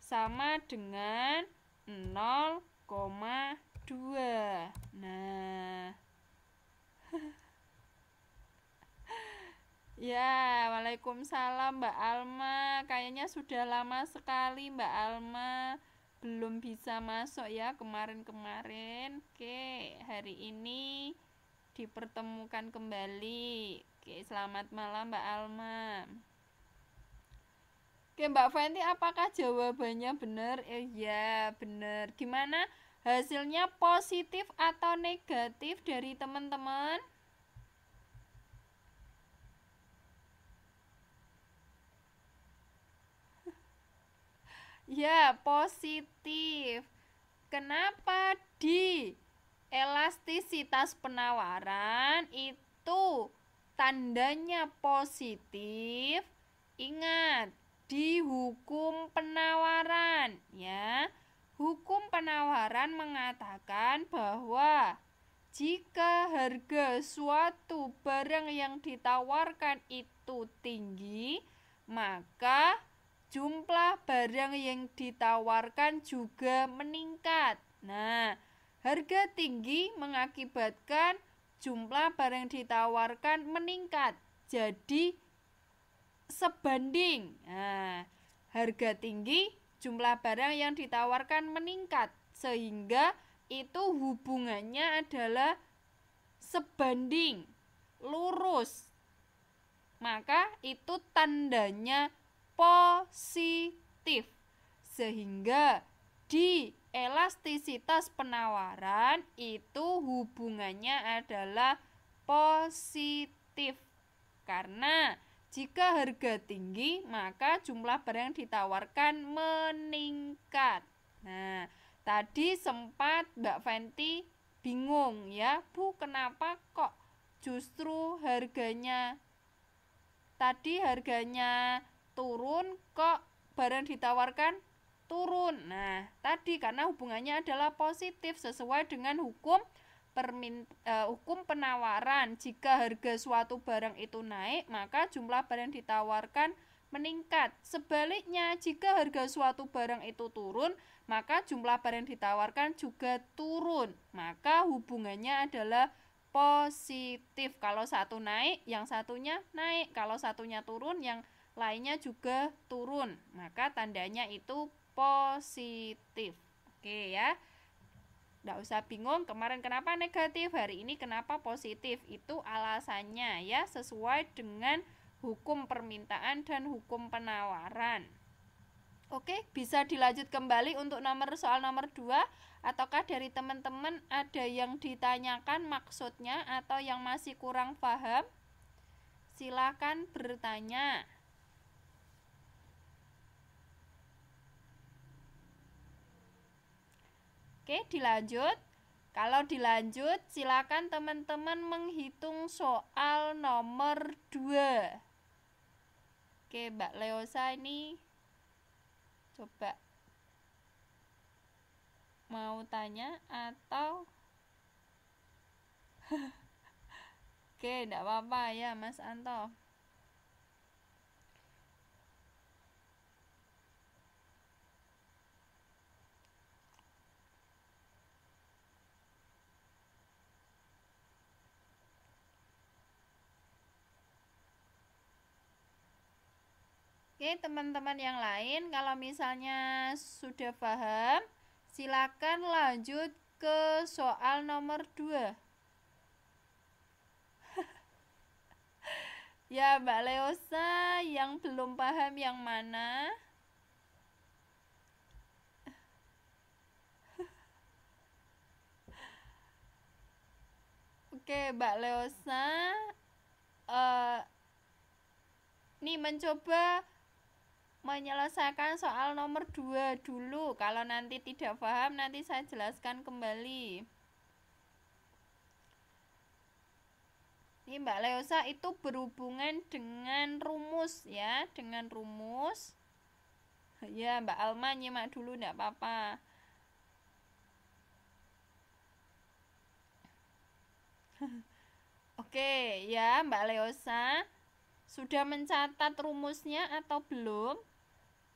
sama dengan 0,2. Nah. Ya, Waalaikumsalam Mbak Alma. Kayaknya sudah lama sekali Mbak Alma belum bisa masuk ya kemarin-kemarin. Oke, hari ini dipertemukan kembali. Oke, selamat malam Mbak Alma. Oke Mbak Fenty, apakah jawabannya benar? Eh, iya, eh, benar. Gimana hasilnya positif atau negatif dari teman-teman? Ya, positif. Kenapa di elastisitas penawaran itu tandanya positif? Ingat, di hukum penawaran ya. Hukum penawaran mengatakan bahwa jika harga suatu barang yang ditawarkan itu tinggi, maka jumlah barang yang ditawarkan juga meningkat. Nah, harga tinggi mengakibatkan jumlah barang ditawarkan meningkat. Jadi, sebanding. Nah, harga tinggi, jumlah barang yang ditawarkan meningkat sehingga itu hubungannya adalah sebanding, lurus. Maka itu tandanya positif. Sehingga di elastisitas penawaran itu hubungannya adalah positif. Karena jika harga tinggi, maka jumlah barang ditawarkan meningkat. Nah, tadi sempat Mbak Fenty bingung ya, Bu, kenapa kok justru harganya tadi harganya turun kok barang ditawarkan turun. Nah, tadi karena hubungannya adalah positif sesuai dengan hukum permint uh, hukum penawaran jika harga suatu barang itu naik maka jumlah barang yang ditawarkan meningkat sebaliknya jika harga suatu barang itu turun maka jumlah barang yang ditawarkan juga turun maka hubungannya adalah positif kalau satu naik yang satunya naik kalau satunya turun yang lainnya juga turun maka tandanya itu positif oke ya tidak usah bingung kemarin kenapa negatif, hari ini kenapa positif. Itu alasannya ya sesuai dengan hukum permintaan dan hukum penawaran. Oke, bisa dilanjut kembali untuk nomor soal nomor 2 ataukah dari teman-teman ada yang ditanyakan maksudnya atau yang masih kurang paham? Silakan bertanya. Oke, dilanjut. Kalau dilanjut, silakan teman-teman menghitung soal nomor 2. Oke, Mbak Leosa ini coba mau tanya atau Oke, enggak apa-apa ya, Mas Anto. Oke, teman-teman yang lain kalau misalnya sudah paham, silakan lanjut ke soal nomor 2. ya, Mbak Leosa yang belum paham yang mana? Oke, Mbak Leosa uh, nih mencoba menyelesaikan soal nomor 2 dulu. Kalau nanti tidak paham, nanti saya jelaskan kembali. Ini Mbak Leosa itu berhubungan dengan rumus ya, dengan rumus. Ya, Mbak Alma nyimak dulu tidak apa-apa. Oke, ya Mbak Leosa sudah mencatat rumusnya atau belum?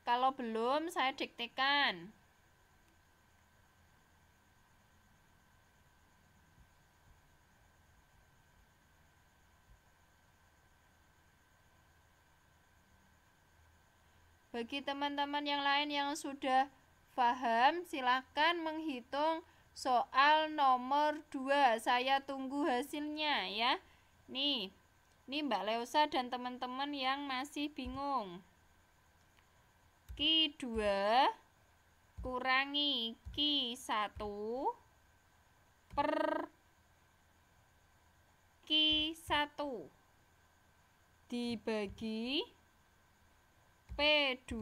Kalau belum, saya diktekan. Bagi teman-teman yang lain yang sudah paham, silakan menghitung soal nomor 2. Saya tunggu hasilnya ya. Nih, nih Mbak Leusa dan teman-teman yang masih bingung. Ki 2 kurangi Ki 1 per Ki 1 dibagi P2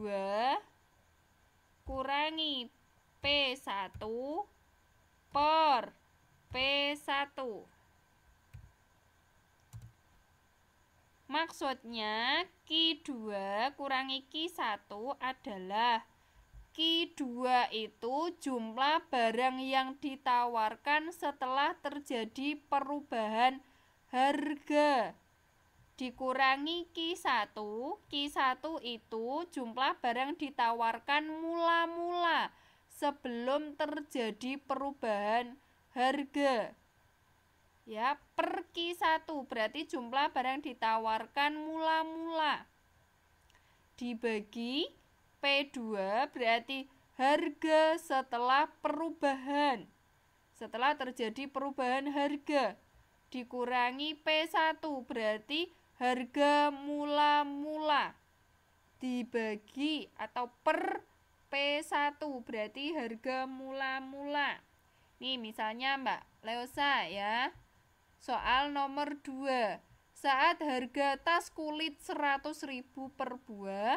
kurangi P1 per P1 Maksudnya Ki 2 kurangi Ki 1 adalah Ki 2 itu jumlah barang yang ditawarkan setelah terjadi perubahan harga dikurangi Ki 1 Ki 1 itu jumlah barang ditawarkan mula-mula sebelum terjadi perubahan harga ya per q satu berarti jumlah barang ditawarkan mula-mula dibagi P2 berarti harga setelah perubahan setelah terjadi perubahan harga dikurangi P1 berarti harga mula-mula dibagi atau per P1 berarti harga mula-mula. Nih misalnya Mbak Leosa ya. Soal nomor 2. Saat harga tas kulit 100.000 per buah,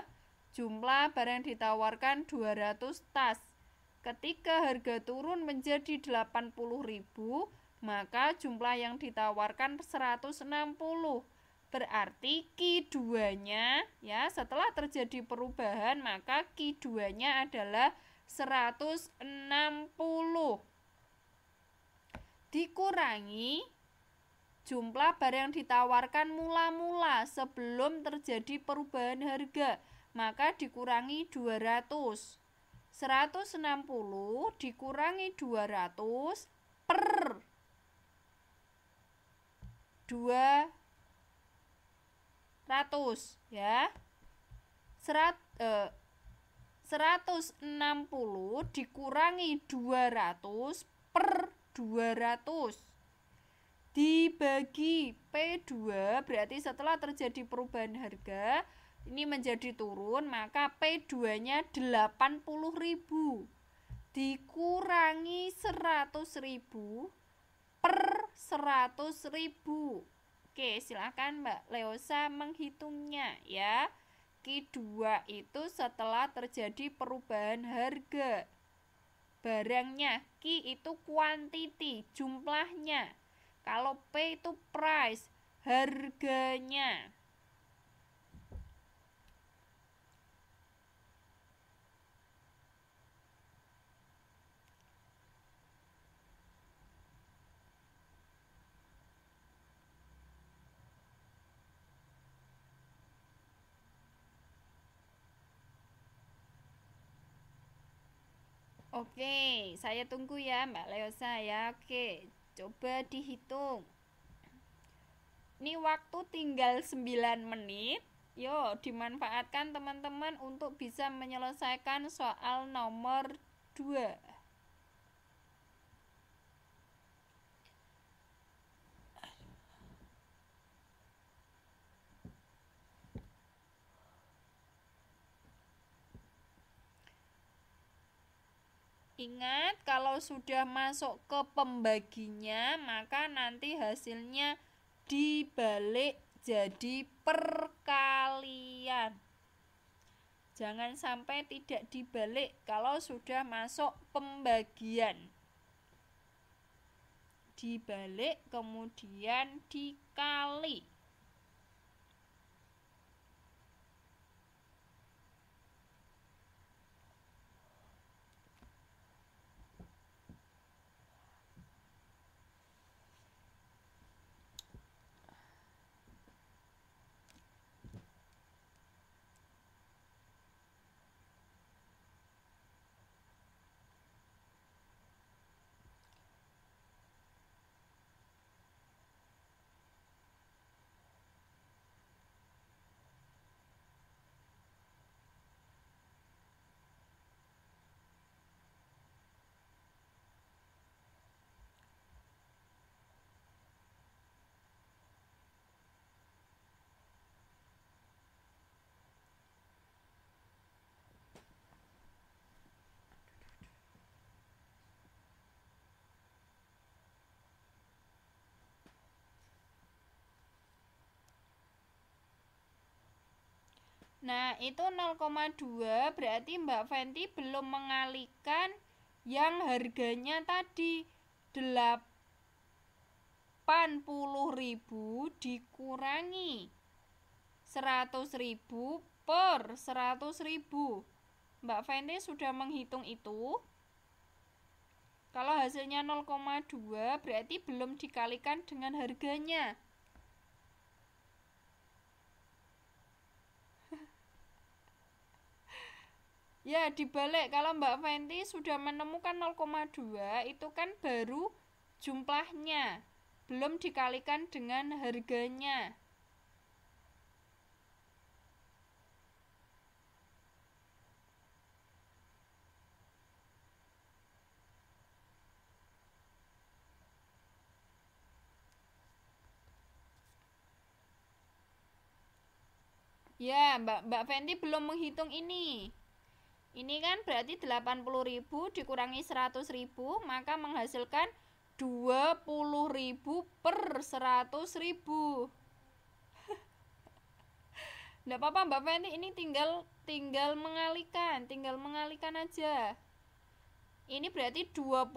jumlah barang ditawarkan 200 tas. Ketika harga turun menjadi 80.000, maka jumlah yang ditawarkan 160. Berarti Q2-nya ya, setelah terjadi perubahan maka Q2-nya adalah 160 dikurangi Jumlah barang yang ditawarkan mula-mula sebelum terjadi perubahan harga, maka dikurangi 200. 160 dikurangi 200 per 200 ya. Serat, eh, 160 dikurangi 200 per 200 dibagi P2 berarti setelah terjadi perubahan harga ini menjadi turun maka P2-nya 80 ribu dikurangi 100 ribu per 100 ribu Oke silahkan Mbak Leosa menghitungnya ya Q2 itu setelah terjadi perubahan harga barangnya Q itu quantity jumlahnya kalau P itu price, harganya. Oke, saya tunggu ya Mbak Leosa ya. Oke. Coba dihitung. Ini waktu tinggal 9 menit. Yo, dimanfaatkan teman-teman untuk bisa menyelesaikan soal nomor 2. Ingat, kalau sudah masuk ke pembaginya, maka nanti hasilnya dibalik jadi perkalian. Jangan sampai tidak dibalik kalau sudah masuk pembagian. Dibalik kemudian dikali. Nah, itu 0,2 berarti Mbak Fenty belum mengalihkan yang harganya tadi 80.000 dikurangi 100.000 per 100.000. Mbak Fenty sudah menghitung itu. Kalau hasilnya 0,2 berarti belum dikalikan dengan harganya. Ya, dibalik kalau Mbak Fenty sudah menemukan 0,2 itu kan baru jumlahnya, belum dikalikan dengan harganya. Ya, Mbak Mbak Fenty belum menghitung ini. Ini kan berarti 80.000 dikurangi 100.000 maka menghasilkan 20.000 per 100.000. Enggak apa-apa Mbak Feni, ini tinggal tinggal mengalikan, tinggal mengalikan aja. Ini berarti 20.000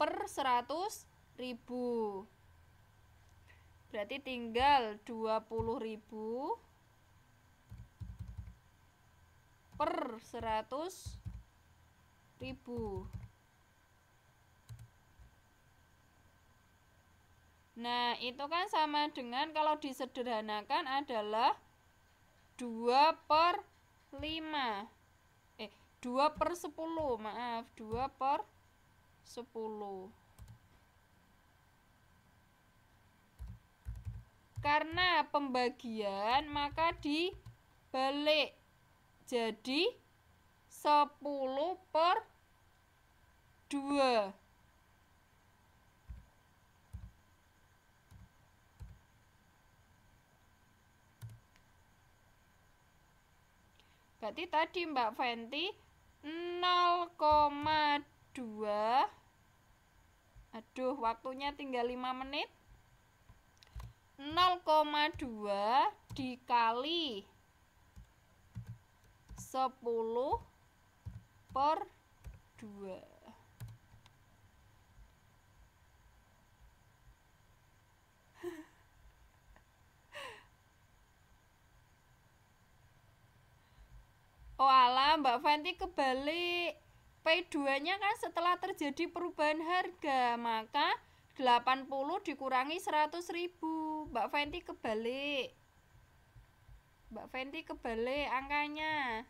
per 100.000. Berarti tinggal 20.000 per 100 ribu Nah itu kan sama dengan kalau disederhanakan adalah 2 per 5 Eh 2 per 10 maaf 2 per 10 Karena pembagian maka dibalik jadi 10 per 2 Berarti tadi Mbak Fenty 0,2 Aduh, waktunya tinggal 5 menit. 0,2 dikali 10 per 2 Oh alah Mbak Fanti kebalik P2 nya kan setelah terjadi perubahan harga Maka 80 dikurangi 100 ribu Mbak Fenty kebalik Mbak Fenty kebalik angkanya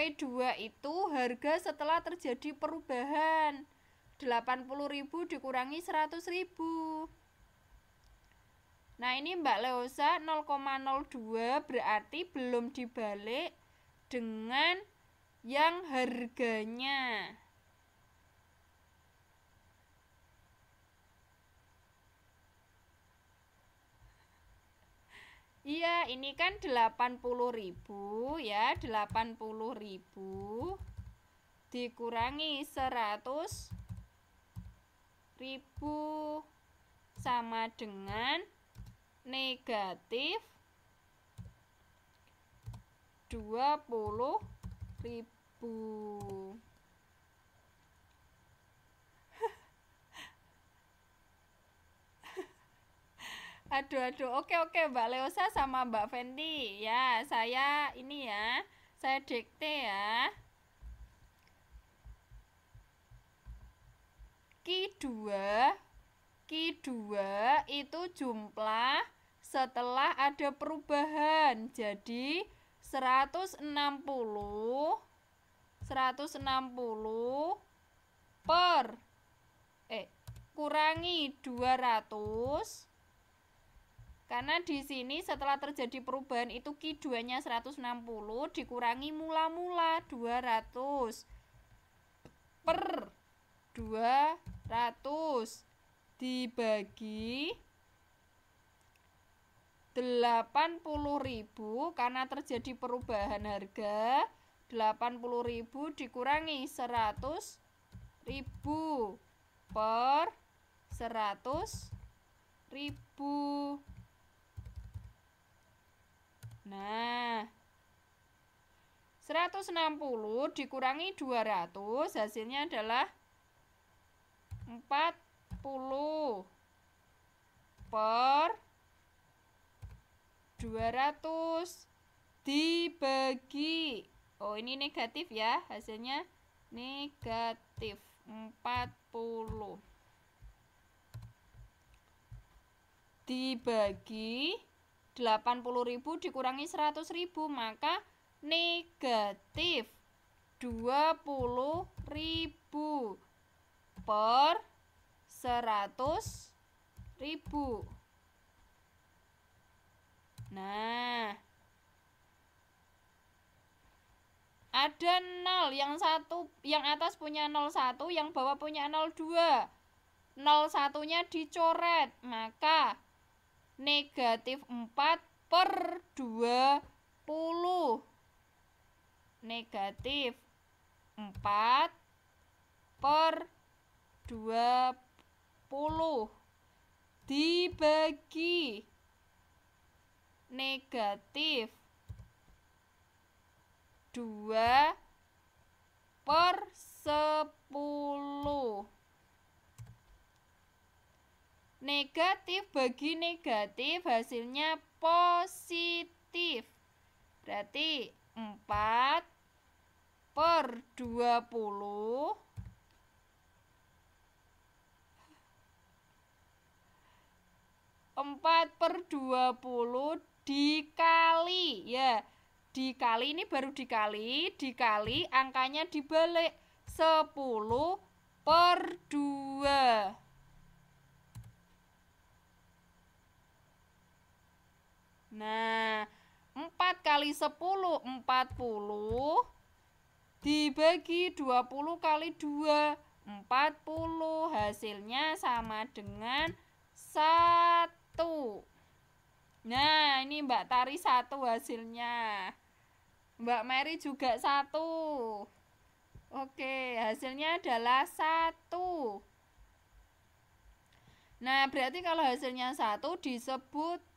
p dua itu harga setelah terjadi perubahan 80.000 dikurangi 100.000 Nah ini Mbak Leosa 0,02 berarti belum dibalik dengan yang harganya Iya, ini kan 80.000 ya, 80.000 dikurangi 100 ribu sama dengan negatif 20 ribu Aduh aduh. Oke oke Mbak Leosa sama Mbak Fendi Ya, saya ini ya. Saya dikte ya. Ki 2 Ki 2 itu jumlah setelah ada perubahan. Jadi 160 160 per eh kurangi 200 karena di sini setelah terjadi perubahan itu Q2-nya 160 dikurangi mula-mula 200 per 200 dibagi 80.000 karena terjadi perubahan harga 80.000 dikurangi 100.000 per 100.000 Nah, 160 dikurangi 200 hasilnya adalah 40 per 200 dibagi. Oh, ini negatif ya, hasilnya negatif 40. Dibagi 80.000 dikurangi 100.000 maka negatif 20.000 per 100.000 Nah ada 0 yang satu yang atas punya 01 yang bawah punya 02 01 nya dicoret maka negatif 4 per 20 negatif 4 per 20 dibagi negatif 2 per 10 Negatif bagi negatif hasilnya positif. Berarti 4 per 20 4 per 20 dikali ya dikali ini baru dikali dikali angkanya dibalik 10 per 2 Nah, 4 kali 10, 40 dibagi 20 kali 2, 40 hasilnya sama dengan 1. Nah, ini Mbak Tari 1 hasilnya. Mbak Mary juga 1. Oke, hasilnya adalah 1. Nah, berarti kalau hasilnya 1 disebut